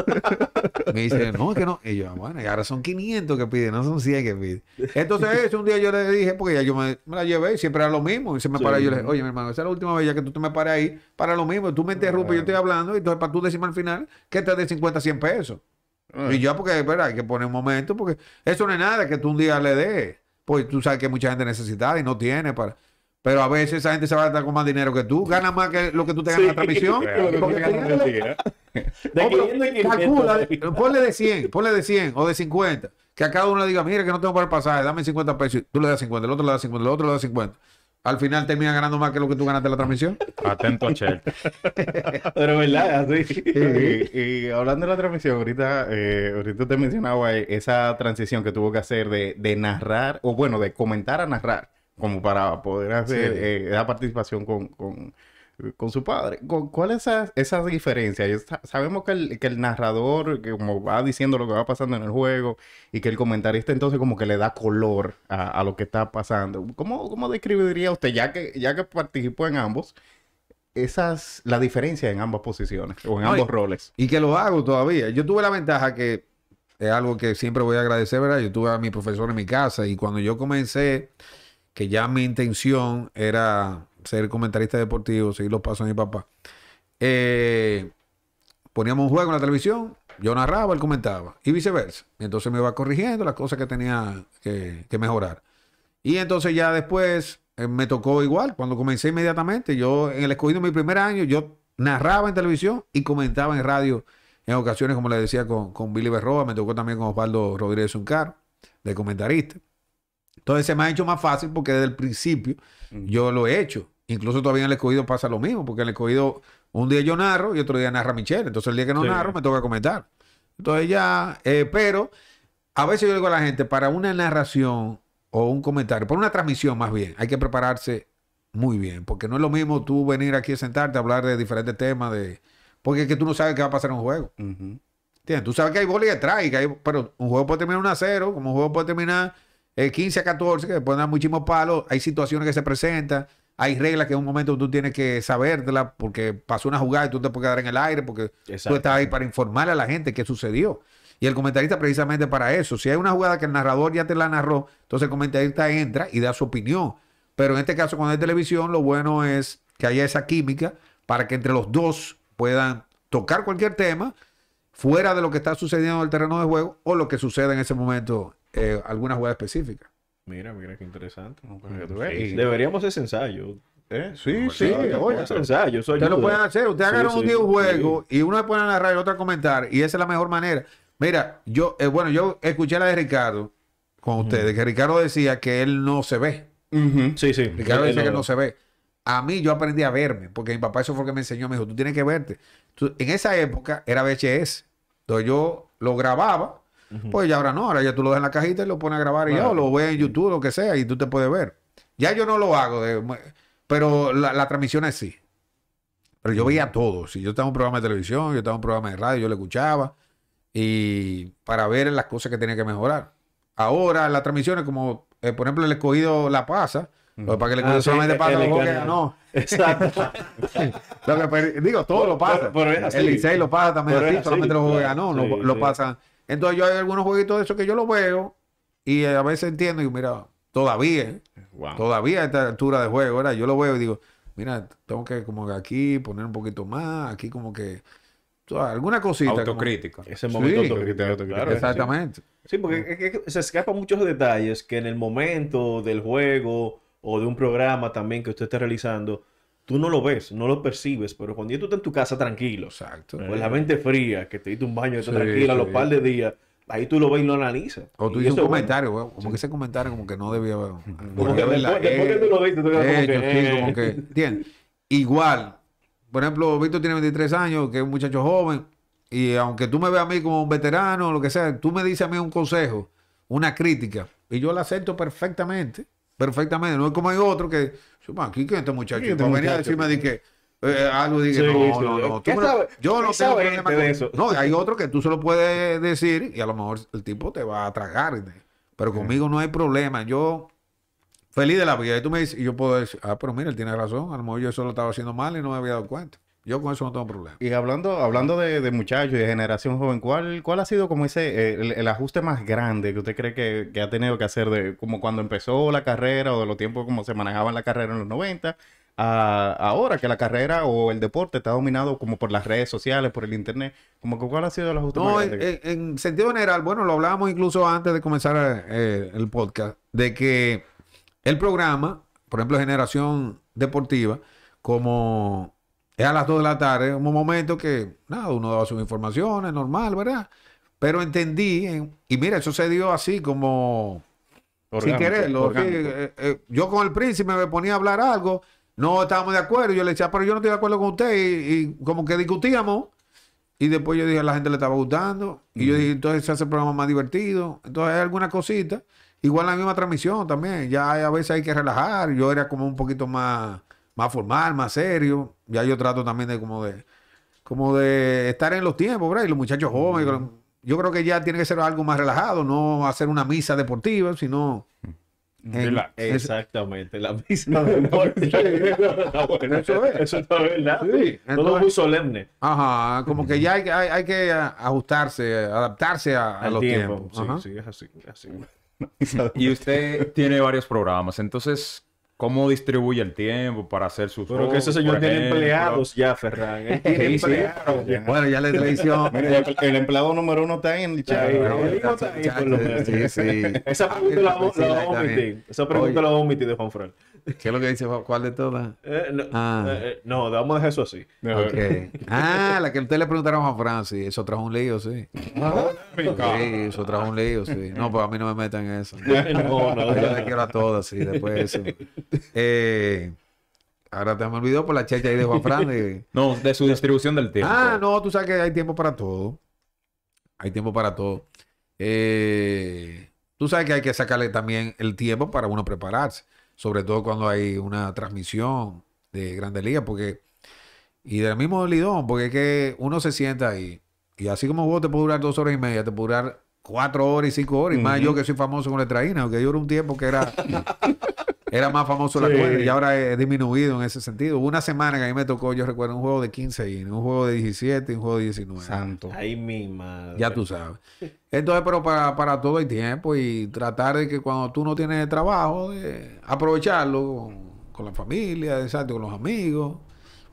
me dice, no, es que no. Y yo, bueno, y ahora son 500 que pide, no son 100 que piden. Entonces un día yo le dije, porque ya yo me, la llevé, siempre era lo mismo. Y se me paró y yo le dije, oye, mi hermano, esa es la última vez que tú te me paras ahí, para lo mismo. Tú me interrumpes, yo estoy hablando, y entonces para tú decirme al final que te dé 50, 100 pesos eso. Ah. Y ya porque, espera, hay que poner un momento, porque eso no es nada que tú un día le des. Pues tú sabes que mucha gente necesita y no tiene para. Pero a veces esa gente se va a estar con más dinero que tú. Gana más que lo que tú te ganas en la transmisión. Oh, calcula, eh, ponle de 100, ponle de 100 o de 50. Que a cada uno le diga, mira que no tengo para el pasaje, dame 50 pesos. Tú le das 50, el otro le das 50, el otro le das 50 al final termina ganando más que lo que tú ganaste en la transmisión. Atento, Chel. Pero verdad, así. Y, hablando de la transmisión, ahorita, eh, ahorita te mencionaba eh, esa transición que tuvo que hacer de, narrar, o bueno, de comentar a narrar, como para poder hacer eh, esa participación con con su padre. ¿Cuál es esa, diferencia? Sabemos que el, narrador que como va diciendo lo que va pasando en el juego y que el comentarista entonces como que le da color a, lo que está pasando. ¿Cómo, describiría usted, ya que, ya que participó en ambos, esas, la diferencia en ambas posiciones o en ambos roles? Y que lo hago todavía. Yo tuve la ventaja que es algo que siempre voy a agradecer, ¿verdad? Yo tuve a mi profesor en mi casa y cuando yo comencé, que ya mi intención era ser comentarista deportivo, seguir los pasos de mi papá. Eh, poníamos un juego en la televisión, yo narraba, él comentaba, y viceversa. Entonces me iba corrigiendo las cosas que tenía que, mejorar. Y entonces ya después eh, me tocó igual, cuando comencé inmediatamente, yo en el escogido de mi primer año, yo narraba en televisión y comentaba en radio en ocasiones, como le decía, con, con, Billy Berroa, me tocó también con Osvaldo Rodríguez Uncar, de comentarista. Entonces se me ha hecho más fácil porque desde el principio yo lo he hecho. Incluso todavía en el escogido pasa lo mismo, porque en el escogido un día yo narro y otro día narra Michelle. Entonces el día que no narro me toca comentar. Entonces ya, eh, pero a veces yo digo a la gente, para una narración o un comentario, para una transmisión más bien, hay que prepararse muy bien, porque no es lo mismo tú venir aquí a sentarte a hablar de diferentes temas, de porque es que tú no sabes qué va a pasar en un juego. Tú sabes que hay detrás y que hay... pero un juego puede terminar 1 a 0, como un juego puede terminar 15 eh, a 14, que pueden dar muchísimos palos, hay situaciones que se presentan. Hay reglas que en un momento tú tienes que sabértelas porque pasó una jugada y tú te puedes quedar en el aire porque tú estás ahí para informar a la gente qué sucedió. Y el comentarista precisamente para eso. Si hay una jugada que el narrador ya te la narró, entonces el comentarista entra y da su opinión. Pero en este caso, cuando hay televisión, lo bueno es que haya esa química para que entre los dos puedan tocar cualquier tema fuera de lo que está sucediendo en el terreno de juego o lo que sucede en ese momento, eh, alguna jugada específica. Mira, mira qué interesante. Deberíamos ese ensayo. Eh, sí, sí, oye, ese ensayo. Ustedes lo pueden hacer. Ustedes sí, un videojuego juego y uno le pone a narrar y otro comentar. Y esa es la mejor manera. Mira, yo, eh, bueno, yo escuché la de Ricardo con ustedes, que Ricardo decía que él no se ve. Sí, sí. Ricardo decía que no se ve. A mí yo aprendí a verme, porque mi papá eso fue que me enseñó, me dijo, tú tienes que verte. en esa época era VHS, entonces yo lo grababa pues ya ahora no, ahora ya tú lo dejas en la cajita y lo pones a grabar y ya, lo ves en YouTube, lo que sea, y tú te puedes ver. Ya yo no lo hago, pero la, la transmisión es sí. Pero yo veía todo. Si yo estaba en un programa de televisión, yo estaba en un programa de radio, yo lo escuchaba. Y para ver las cosas que tenía que mejorar. Ahora las transmisiones, como eh, por ejemplo el escogido La Pasa, para que le ah, solamente pasa los que ganó. Exacto. lo digo, todo lo pasa. el Licey lo pasa también así, solamente los que ganó, lo, pasan entonces yo hay algunos jueguitos de esos que yo lo veo y eh, a veces entiendo y mira, todavía, todavía a esta altura de juego, ¿verdad? Yo lo veo y digo, mira, tengo que como aquí poner un poquito más, aquí como que alguna cosita. Autocrítica. Ese momento sí, exactamente. Sí, porque se escapan muchos detalles que en el momento del juego o de un programa también que usted esté realizando, tú no lo ves, no lo percibes, pero cuando tú estás en tu casa tranquilo, Exacto. con la mente fría, que te diste un baño, estás tranquilo a los par de días, ahí tú lo ves y lo analizas. O tú dices un comentario, como que ese comentario como que no debía... haber. que eh, lo tú eh, eh. Igual, por ejemplo, Víctor tiene 23 años, que es un muchacho joven, y aunque tú me veas a mí como un veterano, o lo que sea, tú me dices a mí un consejo, una crítica, y yo la acepto perfectamente, perfectamente. No es como hay otro que aquí que ¿quién es este muchacho? Este venía a decirme de que eh, algo dije, no, no, no, yo no tengo problema eso. No, hay otro que tú se lo puedes decir y a lo mejor el tipo te va a tragar. Pero conmigo no hay problema. Yo, feliz de la vida. Y tú me dices, y yo puedo decir, ah, pero mira, él tiene razón. A lo mejor yo solo estaba haciendo mal y no me había dado cuenta. Yo con eso no tengo problema. Y hablando, hablando de, muchachos y de generación joven, ¿cuál, cuál ha sido como ese, eh, el, ajuste más grande que usted cree que, ha tenido que hacer de como cuando empezó la carrera o de los tiempos como se manejaba la carrera en los 90 a ahora que la carrera o el deporte está dominado como por las redes sociales, por el internet? Como ¿Cuál ha sido el ajuste más grande? En, sentido general, bueno, lo hablábamos incluso antes de comenzar eh, el podcast, de que el programa, por ejemplo, Generación Deportiva, como es a las 2 de la tarde, un momento que, nada, uno daba sus informaciones, normal, ¿verdad? Pero entendí, y mira, eso se dio así como sin quererlo. Eh, eh, yo con el príncipe me ponía a hablar algo, no estábamos de acuerdo, yo le decía, pero yo no estoy de acuerdo con usted, y, como que discutíamos, y después yo dije, a la gente le estaba gustando, y yo dije, entonces se hace el programa más divertido, entonces hay alguna cosita, igual la misma transmisión también, ya a veces hay que relajar, yo era como un poquito más más formal, más serio. Ya yo trato también de como de, como de estar en los tiempos, ¿verdad? Y los muchachos jóvenes, yo creo que ya tiene que ser algo más relajado, no hacer una misa deportiva, sino... exactamente, la misa deportiva. eso es. Eso está verdad. Sí. Todo muy solemne. Ajá, como que ya hay, que ajustarse, adaptarse a, los tiempos. Sí, sí, es así, es así. y usted tiene varios programas, entonces cómo distribuye el tiempo para hacer sus Pero que ese señor tiene empleados ya, Ferran. Bueno, ya le traicionó. el, empleado número uno está en el Esa pregunta la vamos a omitir. Esa pregunta la vamos a omitir de Juan Fran. ¿Qué es lo que dice? ¿Cuál de todas? Eh, no, vamos ah. eh, eh, a dejar eso así. Okay. ah, la que usted le preguntaron a Francis. Eso trajo un lío, sí. sí, eso trajo un lío, sí. No, pues a mí no me metan en eso. no, no, Yo le quiero a todas, sí, después eso. ahora te me olvidó por la chacha ahí de Juan Fran. no, de su distribución del tiempo. Ah, no, tú sabes que hay tiempo para todo. Hay tiempo para todo. tú sabes que hay que sacarle también el tiempo para uno prepararse sobre todo cuando hay una transmisión de Grandes Ligas, porque, y del mismo Lidón, porque es que uno se sienta ahí, y así como vos te puede durar dos horas y media, te puede durar cuatro horas y cinco horas, y más yo que soy famoso con traína aunque yo era un tiempo que era Era más famoso la y ahora he disminuido en ese sentido. Hubo una semana que a mí me tocó, yo recuerdo, un juego de 15 y un juego de 17 y un juego de 19. Santo. Ahí mismo Ya tú sabes. Entonces, pero para, para todo el tiempo y tratar de que cuando tú no tienes trabajo, de aprovecharlo con, con la familia, exacto, con los amigos.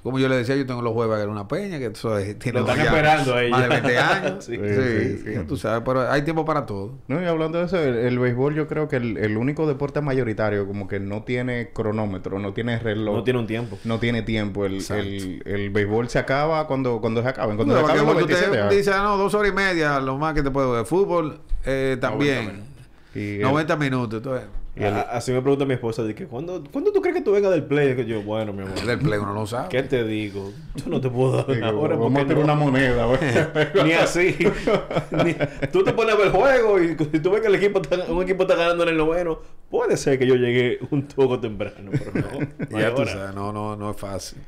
Como yo le decía, yo tengo los jueves en una peña, que eso es, tiene Lo están esperando ahí. Más de 20 años. sí, sí, tú sabes, pero hay tiempo para todo. No, y hablando de eso, el, béisbol yo creo que el, el, único deporte mayoritario como que no tiene cronómetro, no tiene reloj. No tiene un tiempo. No tiene tiempo. El, el, el, béisbol se acaba cuando, cuando se acaba. Cuando se acaba, tú te Dice, ah, no, dos horas y media, lo más que te puedo ver. Fútbol eh, también. Y 90 minutos, todo Y así me pregunta mi esposa, de que, ¿cuándo, tú crees que tú vengas del play? Y yo, bueno, mi amor. del play uno lo sabe. ¿Qué te digo? Yo no te puedo dar una Vamos a una moneda, Ni así. tú te pones a ver el juego y si tú ves que el equipo está, un equipo está ganando en el noveno, puede ser que yo llegue un poco temprano, pero no. ya tú sabes, no, no, no es fácil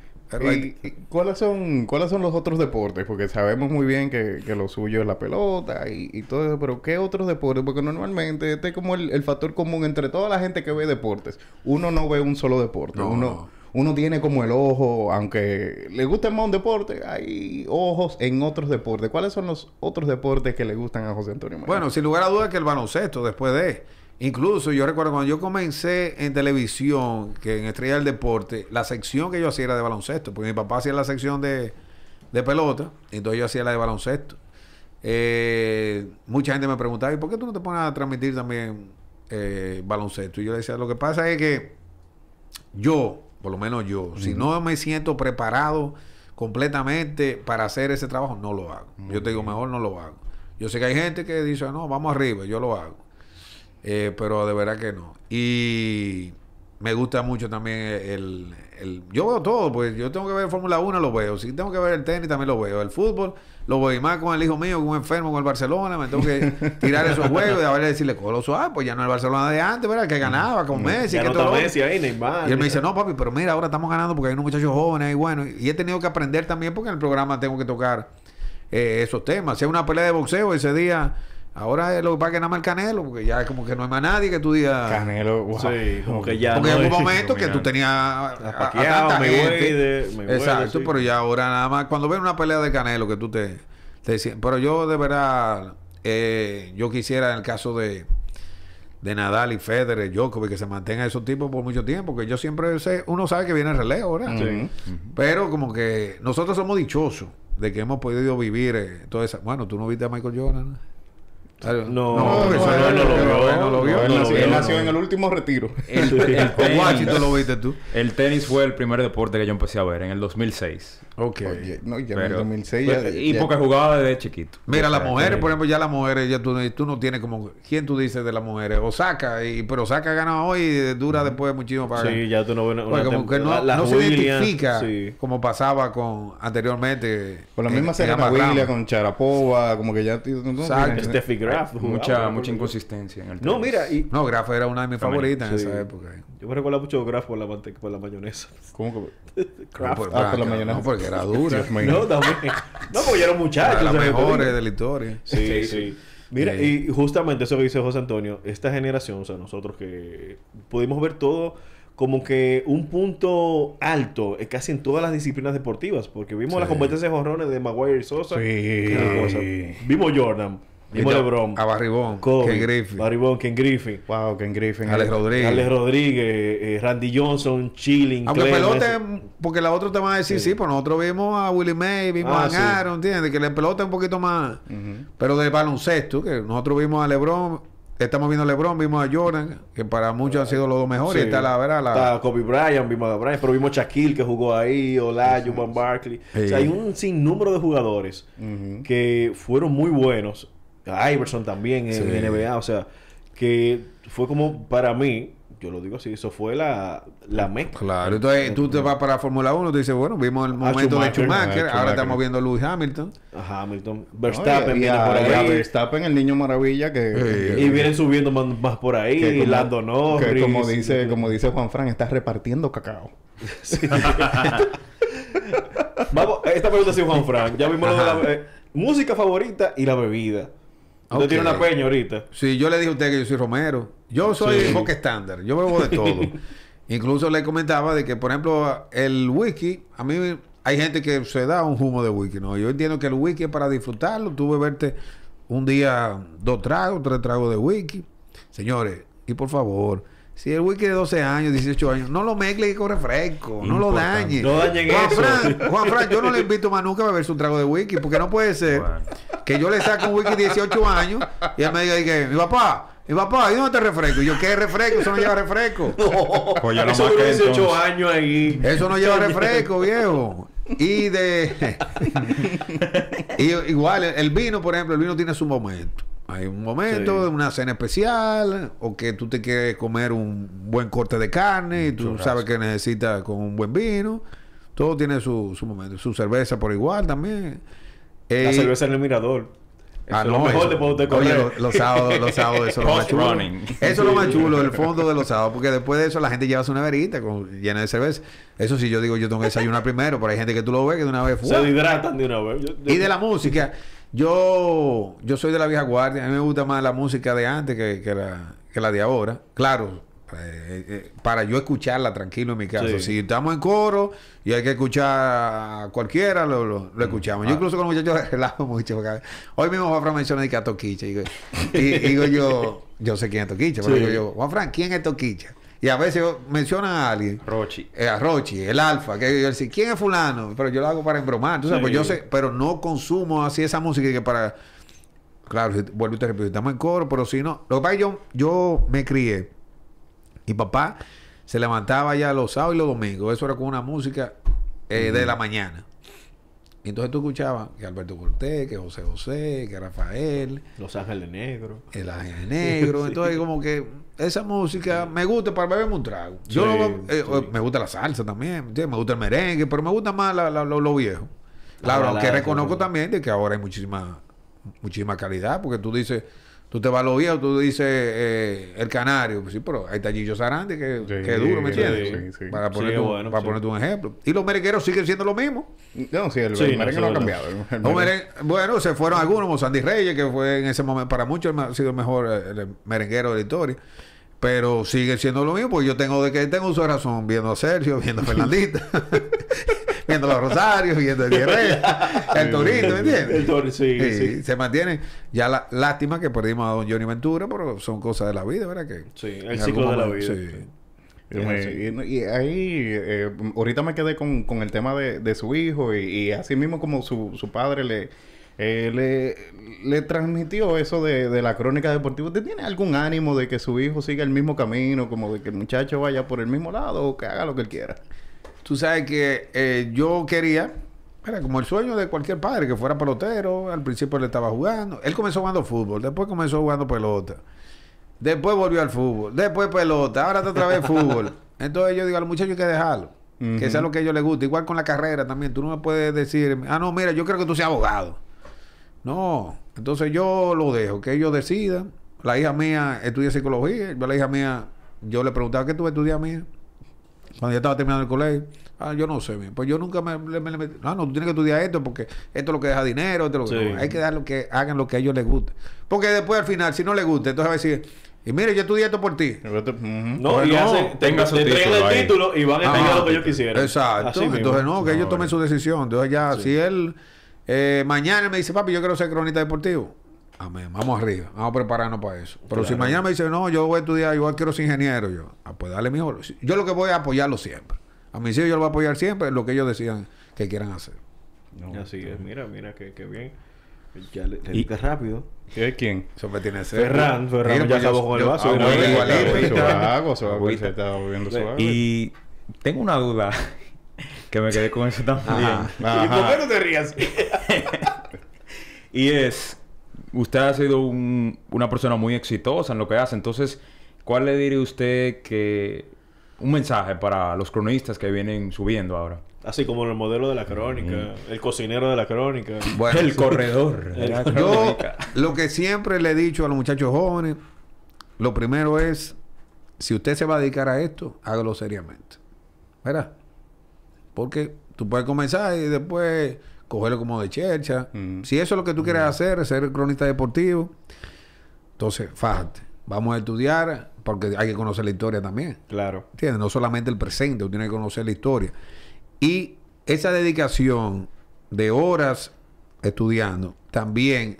cuáles, son, cuáles son los otros deportes? Porque sabemos muy bien que, lo suyo es la pelota y, todo eso, pero ¿qué otros deportes? Porque normalmente este es como el, factor común entre toda la gente que ve deportes. Uno no ve un solo deporte, uno, uno tiene como el ojo, aunque le guste más un deporte, hay ojos en otros deportes. ¿Cuáles son los otros deportes que le gustan a José Antonio Bueno, sin lugar a dudas que el baloncesto después de... Incluso yo recuerdo cuando yo comencé en televisión, que en Estrella del Deporte, la sección que yo hacía era de baloncesto, porque mi papá hacía la sección de, pelota, entonces yo hacía la de baloncesto. Eh, mucha gente me preguntaba, ¿y por qué tú no te pones a transmitir también eh, baloncesto? Y yo le decía, lo que pasa es que yo, por lo menos yo, si no me siento preparado completamente para hacer ese trabajo, no lo hago. Yo te digo, mejor no lo hago. Yo sé que hay gente que dice, no, vamos arriba, yo lo hago. Eh, pero de verdad que no. Y me gusta mucho también el, Yo veo todo, pues yo tengo que ver Fórmula 1, lo veo. Si tengo que ver el tenis, también lo veo. El fútbol, lo veo. más con el hijo mío, con un enfermo, con el Barcelona. Me tengo que tirar esos juegos y a decirle, Coloso, ah, pues ya no el Barcelona de antes, ¿verdad? Que ganaba con Messi. que todo Y él me dice, no, papi, pero mira, ahora estamos ganando porque hay unos muchachos jóvenes y bueno. Y he tenido que aprender también porque en el programa tengo que tocar eh, esos temas. Si una pelea de boxeo ese día Ahora es lo que pasa que nada más el Canelo, porque ya como que no hay más nadie que tú digas. Canelo, Sí, como que ya. Porque en un momento que tú tenías. Exacto, pero ya ahora nada más. Cuando ven una pelea de Canelo que tú te, Pero yo de verdad. Eh, yo quisiera en el caso de, de Nadal y Federer, Djokovic, que se mantenga esos tipos por mucho tiempo, que yo siempre sé, uno sabe que viene el relevo, ahora sí. Pero como que nosotros somos dichosos de que hemos podido vivir eh, toda Bueno, tú no viste a Michael Jordan, no, no, lo vio, no, lo vio. Él nació en el último retiro. El, el tenis, lo viste tú? El tenis fue el primer deporte que yo empecé a ver en el 2006. Ok. no, ya en el 2006 pues, Y porque jugaba desde chiquito. Mira, las mujeres, eh, por ejemplo, ya las mujeres, ya tú, tú, no tienes como... ¿Quién tú dices de las mujeres? Osaka, y, pero Osaka gana hoy y eh, dura después muchísimo para... Sí, ya tú no... Una, como que no, se identifica como pasaba con anteriormente. Con la eh, misma Serena Williams, con Charapova, como que ya... Steffi Graf. Mucha, mucha inconsistencia en el No, mira... Y, no, Graf era una de mis favoritas en esa época. Yo me recuerdo mucho Graf por la, por la mayonesa. ¿Cómo que? Graf. Ah, por la mayonesa dura. no, también. No, porque yo era mejores de la historia. Sí, sí. Mira, y justamente eso que dice José Antonio, esta generación, o sea, nosotros que pudimos ver todo como que un punto alto eh, casi en todas las disciplinas deportivas, porque vimos las competencias de jorrones de Maguire y Sosa. Sí. Vimos Jordan a LeBron. A Barribón. Ken Griffin. Barribón, Ken Griffin. Wow, Ken Griffin. Alex eh, Rodríguez. Alex Rodríguez, eh, Randy Johnson, Chilling. Aunque pelote... porque la otra te van a decir, sí. pues nosotros vimos a Willie May, vimos ah, a Aaron, ¿entiendes? Que le pelota un poquito más. Pero de baloncesto, que nosotros vimos a LeBron, Estamos viendo a LeBron, vimos a Jordan, que para muchos han sido los dos mejores. Está la verdad, Está Kobe Bryant, vimos a Bryant, pero vimos a Shaquille que jugó ahí, Ola... sí. Barkley. O sea, hay un sinnúmero de jugadores que fueron muy buenos Iverson también en NBA, o sea, que fue como para mí, yo lo digo así, eso fue la, la mezcla. Claro, entonces tú te vas para Fórmula 1, te dices, bueno, vimos el ah, momento de Schumacher, ah, ahora estamos viendo a Lewis Hamilton. A Hamilton, Verstappen viene por ahí. Verstappen, el niño maravilla que... y, vienen subiendo más, por ahí, que como, Lando Norris. Que como dice, como dice Juan Fran, estás repartiendo cacao. Vamos, esta pregunta sí Juan Fran, ya vimos lo de la... música favorita y la bebida. Usted tiene una peña ahorita. Sí, yo le dije a usted que yo soy Romero. Yo soy sí. standard estándar. Yo bebo de todo. Incluso le comentaba de que, por ejemplo, el whisky, a mí hay gente que se da un humo de whisky, ¿no? Yo entiendo que el whisky es para disfrutarlo. Tú beberte un día dos tragos, tres tragos de whisky. Señores, y por favor, si el whisky de 12 años, 18 años, no lo mezcle con refresco... no lo dañe. No dañen Juan Fran, Juan Fran, yo no le invito más nunca a beberse un trago de whisky, porque no puede ser que yo le saque un whisky de 18 años y él me diga, mi papá, mi papá, ¿y dónde está refresco? Y yo, ¿qué refresco? Eso no lleva refresco. pues no eso años ahí. Eso no lleva refresco, viejo. Y de... y, igual, el vino, por ejemplo, el vino tiene su momento. Hay un momento, de una cena especial, o que tú te quieres comer un buen corte de carne y tú sabes que necesitas con un buen vino. Todo tiene su, su momento. Su cerveza por igual también. la eh, cerveza en el mirador. Eso ah, lo mejor te Oye, los, los sábados, los sábados, eso es lo más chulo. Eso es lo más chulo, el fondo de los sábados, porque después de eso la gente lleva su neverita con, llena de cerveza. Eso sí, yo digo, yo tengo que desayunar primero, pero hay gente que tú lo ves que de una vez fue. Se hidratan de una vez. y de la música. Yo, yo soy de la vieja guardia, a mí me gusta más la música de antes que, que, la, que la de ahora. Claro, pues, eh, eh, para yo escucharla tranquilo en mi caso. Si estamos en coro y hay que escuchar a cualquiera, lo, lo, escuchamos. Yo ah. incluso con los muchachos relajo mucho. hoy mismo Juan Fran menciona que a Toquicha. Y, digo, yo, yo sé quién es Toquicha, pero digo yo, Juan Fran, ¿quién es Toquicha? Y a veces mencionan a alguien. Rochi. Eh, a Rochi, el alfa. Que yo decía, ¿quién es fulano? Pero yo lo hago para embromar. Entonces, pues yo sé, pero no consumo así esa música que para. Claro, vuelvo a te estamos en coro, pero si no. Lo que pasa es que yo, yo me crié. Mi papá se levantaba ya los sábados y los domingos. Eso era con una música eh, de la mañana entonces tú escuchabas que Alberto Cortés, que José José, que Rafael. Los Ángeles Negros. El Ángel Negro. Entonces, como que esa música me gusta para beberme un trago. Yo eh, eh, me gusta la salsa también, me gusta el merengue, pero me gusta más la, lo, viejo. Claro, aunque reconozco también de que ahora hay muchísima, muchísima calidad, porque tú dices Tú te vas a los tú dices eh, el canario. Pues sí, pero ahí está Gillo que, que duro, ¿me entiendes? Para, ponerte, para ponerte, un ejemplo. Y los merengueros siguen siendo lo mismo. No, sí, el, merengue no, ha cambiado. bueno, se fueron algunos, como Sandy Reyes, que fue en ese momento, para muchos ha sido el mejor eh, el merenguero de la historia. Pero sigue siendo lo mismo, porque yo tengo de que tengo su razón viendo a Sergio, viendo a Fernandita viendo los rosarios, viendo el Guerrero, el Torito, ¿me entiendes? El Torito, sí, sí, Se mantiene. Ya la, lástima que perdimos a don Johnny Ventura, pero son cosas de la vida, ¿verdad? Que, sí, el ciclo de la vida. Sí. y, ahí, eh, ahorita me quedé con, el tema de, su hijo y, y, así mismo como su, padre le, eh, le, le, transmitió eso de, de, la crónica deportiva. ¿Usted tiene algún ánimo de que su hijo siga el mismo camino, como de que el muchacho vaya por el mismo lado o que haga lo que él quiera? Tú sabes que eh, yo quería, era como el sueño de cualquier padre, que fuera pelotero. Al principio él estaba jugando. Él comenzó jugando fútbol, después comenzó jugando pelota. Después volvió al fútbol, después pelota, ahora está otra vez fútbol. Entonces yo digo, al muchacho hay que dejarlo. Que sea lo que a ellos les gusta. Igual con la carrera también. Tú no me puedes decir, ah, no, mira, yo creo que tú seas abogado. No. Entonces yo lo dejo, que ellos decidan. La hija mía estudia psicología. Yo a la hija mía, yo le preguntaba, ¿qué tú estudias, mía? Cuando ya estaba terminando el colegio, ah, yo no sé, bien. pues yo nunca me, le, metí. No, ah, no, tú tienes que estudiar esto porque esto es lo que deja dinero, esto es lo que. Hay que dar lo que hagan lo que a ellos les guste. Porque después al final, si no les gusta, entonces a si... Y mire, yo estudié esto por ti. No, pues y no, tenga el título y van a tener lo que yo quisiera... Exacto. entonces, no, que ellos tomen eh. su decisión. Entonces, ya, si él eh, mañana me dice, papi, yo quiero ser cronista deportivo Amén. Vamos arriba. Vamos a prepararnos para eso. Pero si mañana me dice, no, yo voy a estudiar, igual quiero ser ingeniero, yo, ah, pues dale mejor. Yo lo que voy a apoyarlo siempre. A mi hijos yo lo voy a apoyar siempre lo que ellos decían que quieran hacer. Así es, mira, mira, que, bien. Ya le, rápido. ¿Qué, ¿Quién? Eso me tiene ser. Ferran, Ferran ya, pues, se acabó con el vaso. Y tengo una duda que me quedé con eso también. ¿Y por qué no te rías? y es usted ha sido una persona muy exitosa en lo que hace. Entonces, ¿cuál le diría usted que un mensaje para los cronistas que vienen subiendo ahora? Así como el modelo de la crónica, el cocinero de la crónica, el corredor. yo lo que siempre le he dicho a los muchachos jóvenes, lo primero es, si usted se va a dedicar a esto, hágalo seriamente. ¿Verdad? Porque tú puedes comenzar y después cogerlo como de chercha. Mm. Si eso es lo que tú quieres mm. hacer, ser cronista deportivo, entonces fájate. Vamos a estudiar porque hay que conocer la historia también. Claro. ¿Entiendes? No solamente el presente, tiene tiene que conocer la historia. Y esa dedicación de horas estudiando, también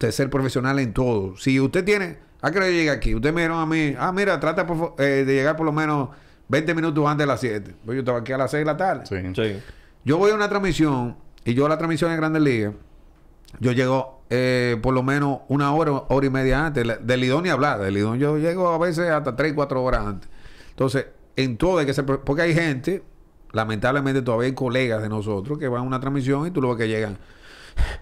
de ser profesional en todo. Si usted tiene, ¿a que hora llega aquí? Usted me dijeron a mí, ah, mira, trata eh, de llegar por lo menos 20 minutos antes de las 7. Pues yo estaba aquí a las 6 de la tarde. Sí, sí. Yo voy a una transmisión y yo la transmisión en Grandes Ligas, yo llego eh, por lo menos una hora, hora y media antes. De Lidón ni hablar, De Lidón yo llego a veces hasta 3, 4 horas antes. Entonces, en todo hay que se Porque hay gente, lamentablemente todavía hay colegas de nosotros que van a una transmisión y tú lo ves que llegan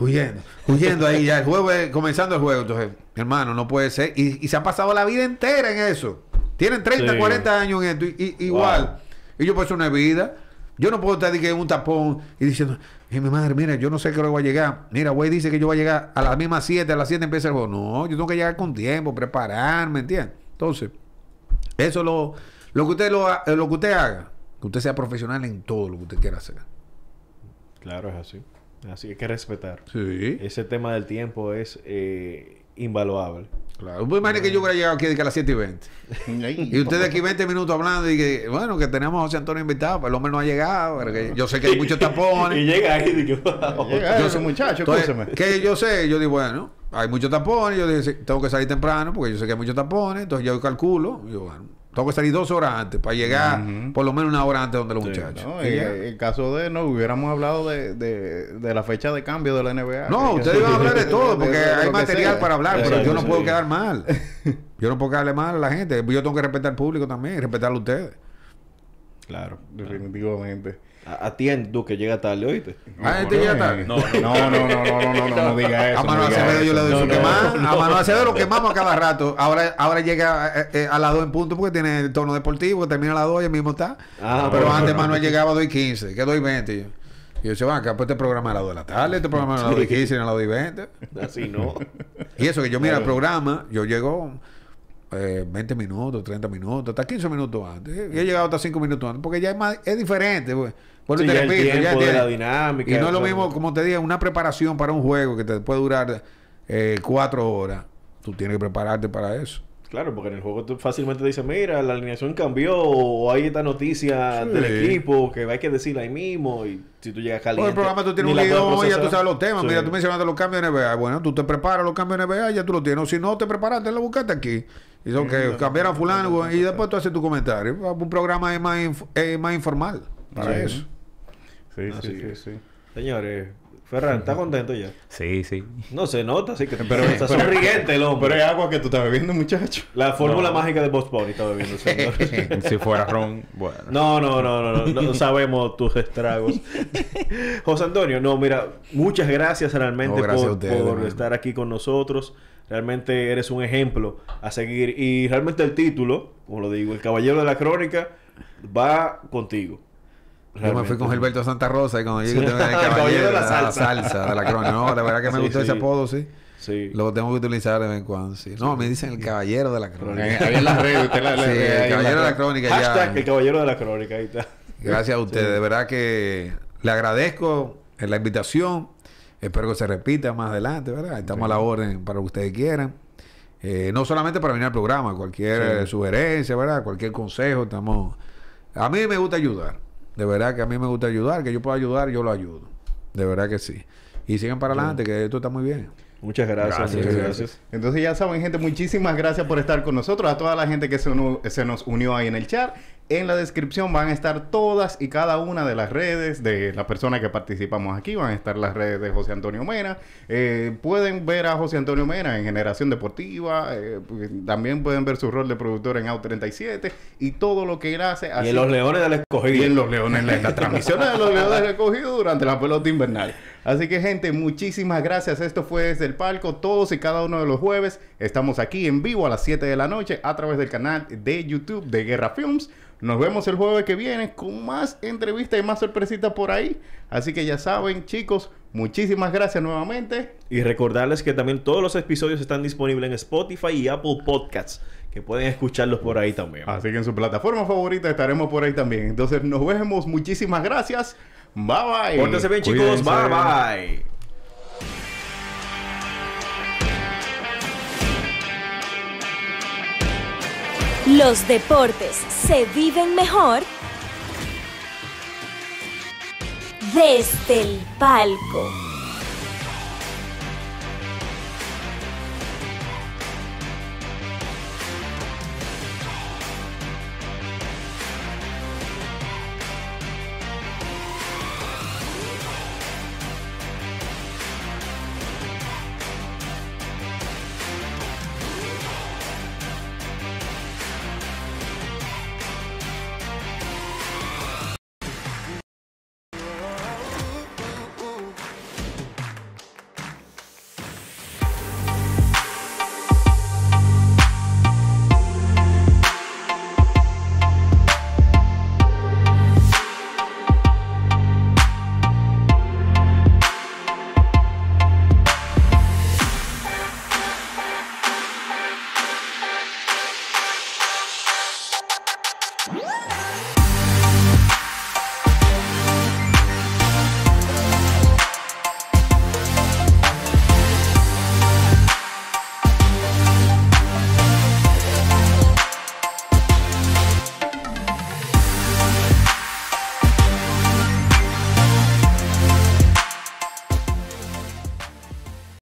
huyendo, huyendo ahí ya. El juego comenzando el juego. Entonces, hermano, no puede ser. Y, se ha pasado la vida entera en eso. Tienen 30, 40 años en esto. Y, y, igual. Wow. pues una vida. Yo no puedo estar en un tapón y diciendo, mi madre, mira, yo no sé qué hora voy a llegar. Mira, güey dice que yo voy a llegar a las mismas 7, a las 7 empieza el juego. No, yo tengo que llegar con tiempo, prepararme, ¿entiendes? Entonces, eso lo, lo que usted lo, eh, lo que usted haga, que usted sea profesional en todo lo que usted quiera hacer. Claro, es así. Así que hay que respetar. Sí. Ese tema del tiempo es eh, invaluable. Claro. Pues imagínate que yo hubiera llegado aquí a las 7 y 20. y ustedes aquí 20 minutos hablando y que, bueno, que tenemos a José Antonio invitado, pero el hombre no ha llegado. yo sé que hay muchos tapones. y llega ahí y yo soy muchacho, Que yo sé, yo digo, bueno, hay muchos tapones. Yo digo, tengo que salir temprano porque yo sé que hay muchos tapones. Entonces yo calculo. Y yo, bueno, tengo que salir dos horas antes para llegar por lo menos una hora antes donde los muchachos. en el caso de no, hubiéramos hablado de, la fecha de cambio de la NBA. No, ustedes iban a hablar de todo porque hay material para hablar, pero yo no puedo quedar mal. yo no puedo quedarle mal a la gente. Yo tengo que respetar al público también, respetarlo a ustedes. Claro, definitivamente a ti, Duque, llega tarde, ¿oíste? Ah, este llega tarde. No, no, no, no, no, no, no, diga eso. A Manuel Acevedo yo le doy su quemada. A Manuel Acevedo lo quemamos a cada rato. Ahora, ahora llega a, las 2 en punto porque tiene el tono deportivo, termina a las 2 y mismo está. Pero antes Manuel llegaba a 2 y 15, que 2 y 20 yo. Y yo, van acá, pues te programa a las 2 de la tarde, ...te programa a las 2 y 15 y a las 2 y 20. Así no. Y eso que yo mira el programa, yo llego... Eh, 20 minutos, 30 minutos, hasta 15 minutos antes. Y he llegado hasta 5 minutos antes, porque ya es, es diferente. Pues te repito, el ya de la dinámica. Y no es lo mismo, como te dije, una preparación para un juego que te puede durar eh, cuatro horas. Tú tienes que prepararte para eso. Claro, porque en el juego tú fácilmente te dices... mira, la alineación cambió, o hay esta noticia del equipo que hay que decir ahí mismo, y si tú llegas caliente... el programa tú tienes un guión, ya tú sabes los temas, mira, tú mencionaste los cambios de NBA, bueno, tú te preparas los cambios de NBA, ya tú los tienes, o si no te preparaste, lo buscaste aquí. Y son que cambiar a fulano, y después tú haces tu comentario. Un programa es más, más informal para eso. Sí, sí, sí, Señores, Ferran, ¿estás contento ya? Sí, sí. No se nota, así que pero, está sonriente el Pero es agua que tú estás bebiendo, muchacho. La fórmula mágica de Boss está bebiendo, señor. si fuera ron, bueno. No, no, no, no, no, no sabemos tus estragos. José Antonio, no, mira, muchas gracias realmente gracias por estar aquí con nosotros. Realmente eres un ejemplo a seguir. Y realmente el título, como lo digo, El Caballero de la Crónica, va contigo. Yo me fui con Gilberto Santa Rosa y cuando llegué sí. el caballero de la, la salsa. de la crónica. No, la verdad que me gustó ese apodo, sí. Sí. Lo tengo que utilizar de vez en cuando, sí. No, me dicen el caballero de la crónica. Ahí en las redes, la, el caballero de la crónica ya. Hashtag el caballero de la crónica, ahí está. Gracias a ustedes, de verdad que le agradezco la invitación. Espero que se repita más adelante, ¿verdad? Estamos a la orden para lo que ustedes quieran. Eh, no solamente para venir al programa, cualquier sugerencia, ¿verdad? Cualquier consejo, estamos... A mí me gusta ayudar de verdad que a mí me gusta ayudar, que yo puedo ayudar, yo lo ayudo. De verdad que sí. Y sigan para adelante, que esto está muy bien. Muchas gracias, gracias, Entonces ya saben, gente, muchísimas gracias por estar con nosotros, a toda la gente que se, se nos unió ahí en el chat. En la descripción van a estar todas y cada una de las redes de las personas que participamos aquí. Van a estar las redes de José Antonio Mena. Eh, pueden ver a José Antonio Mena en Generación Deportiva. Eh, también pueden ver su rol de productor en out 37 y todo lo que él hace. Y en los Leones del Escogido. Y en los Leones, en la, transmisión de los Leones del Escogido durante la pelota invernal. Así que gente, muchísimas gracias. Esto fue desde el palco. Todos y cada uno de los jueves estamos aquí en vivo a las 7 de la noche a través del canal de YouTube de Guerra Films. Nos vemos el jueves que viene con más entrevistas y más sorpresitas por ahí. Así que ya saben, chicos, muchísimas gracias nuevamente. Y recordarles que también todos los episodios están disponibles en Spotify y Apple Podcasts, que pueden escucharlos por ahí también. Así que en su plataforma favorita estaremos por ahí también. Entonces nos vemos, muchísimas gracias. Bye bye. Pórtense bien, chicos. Bye bye. Los deportes se viven mejor desde el palco.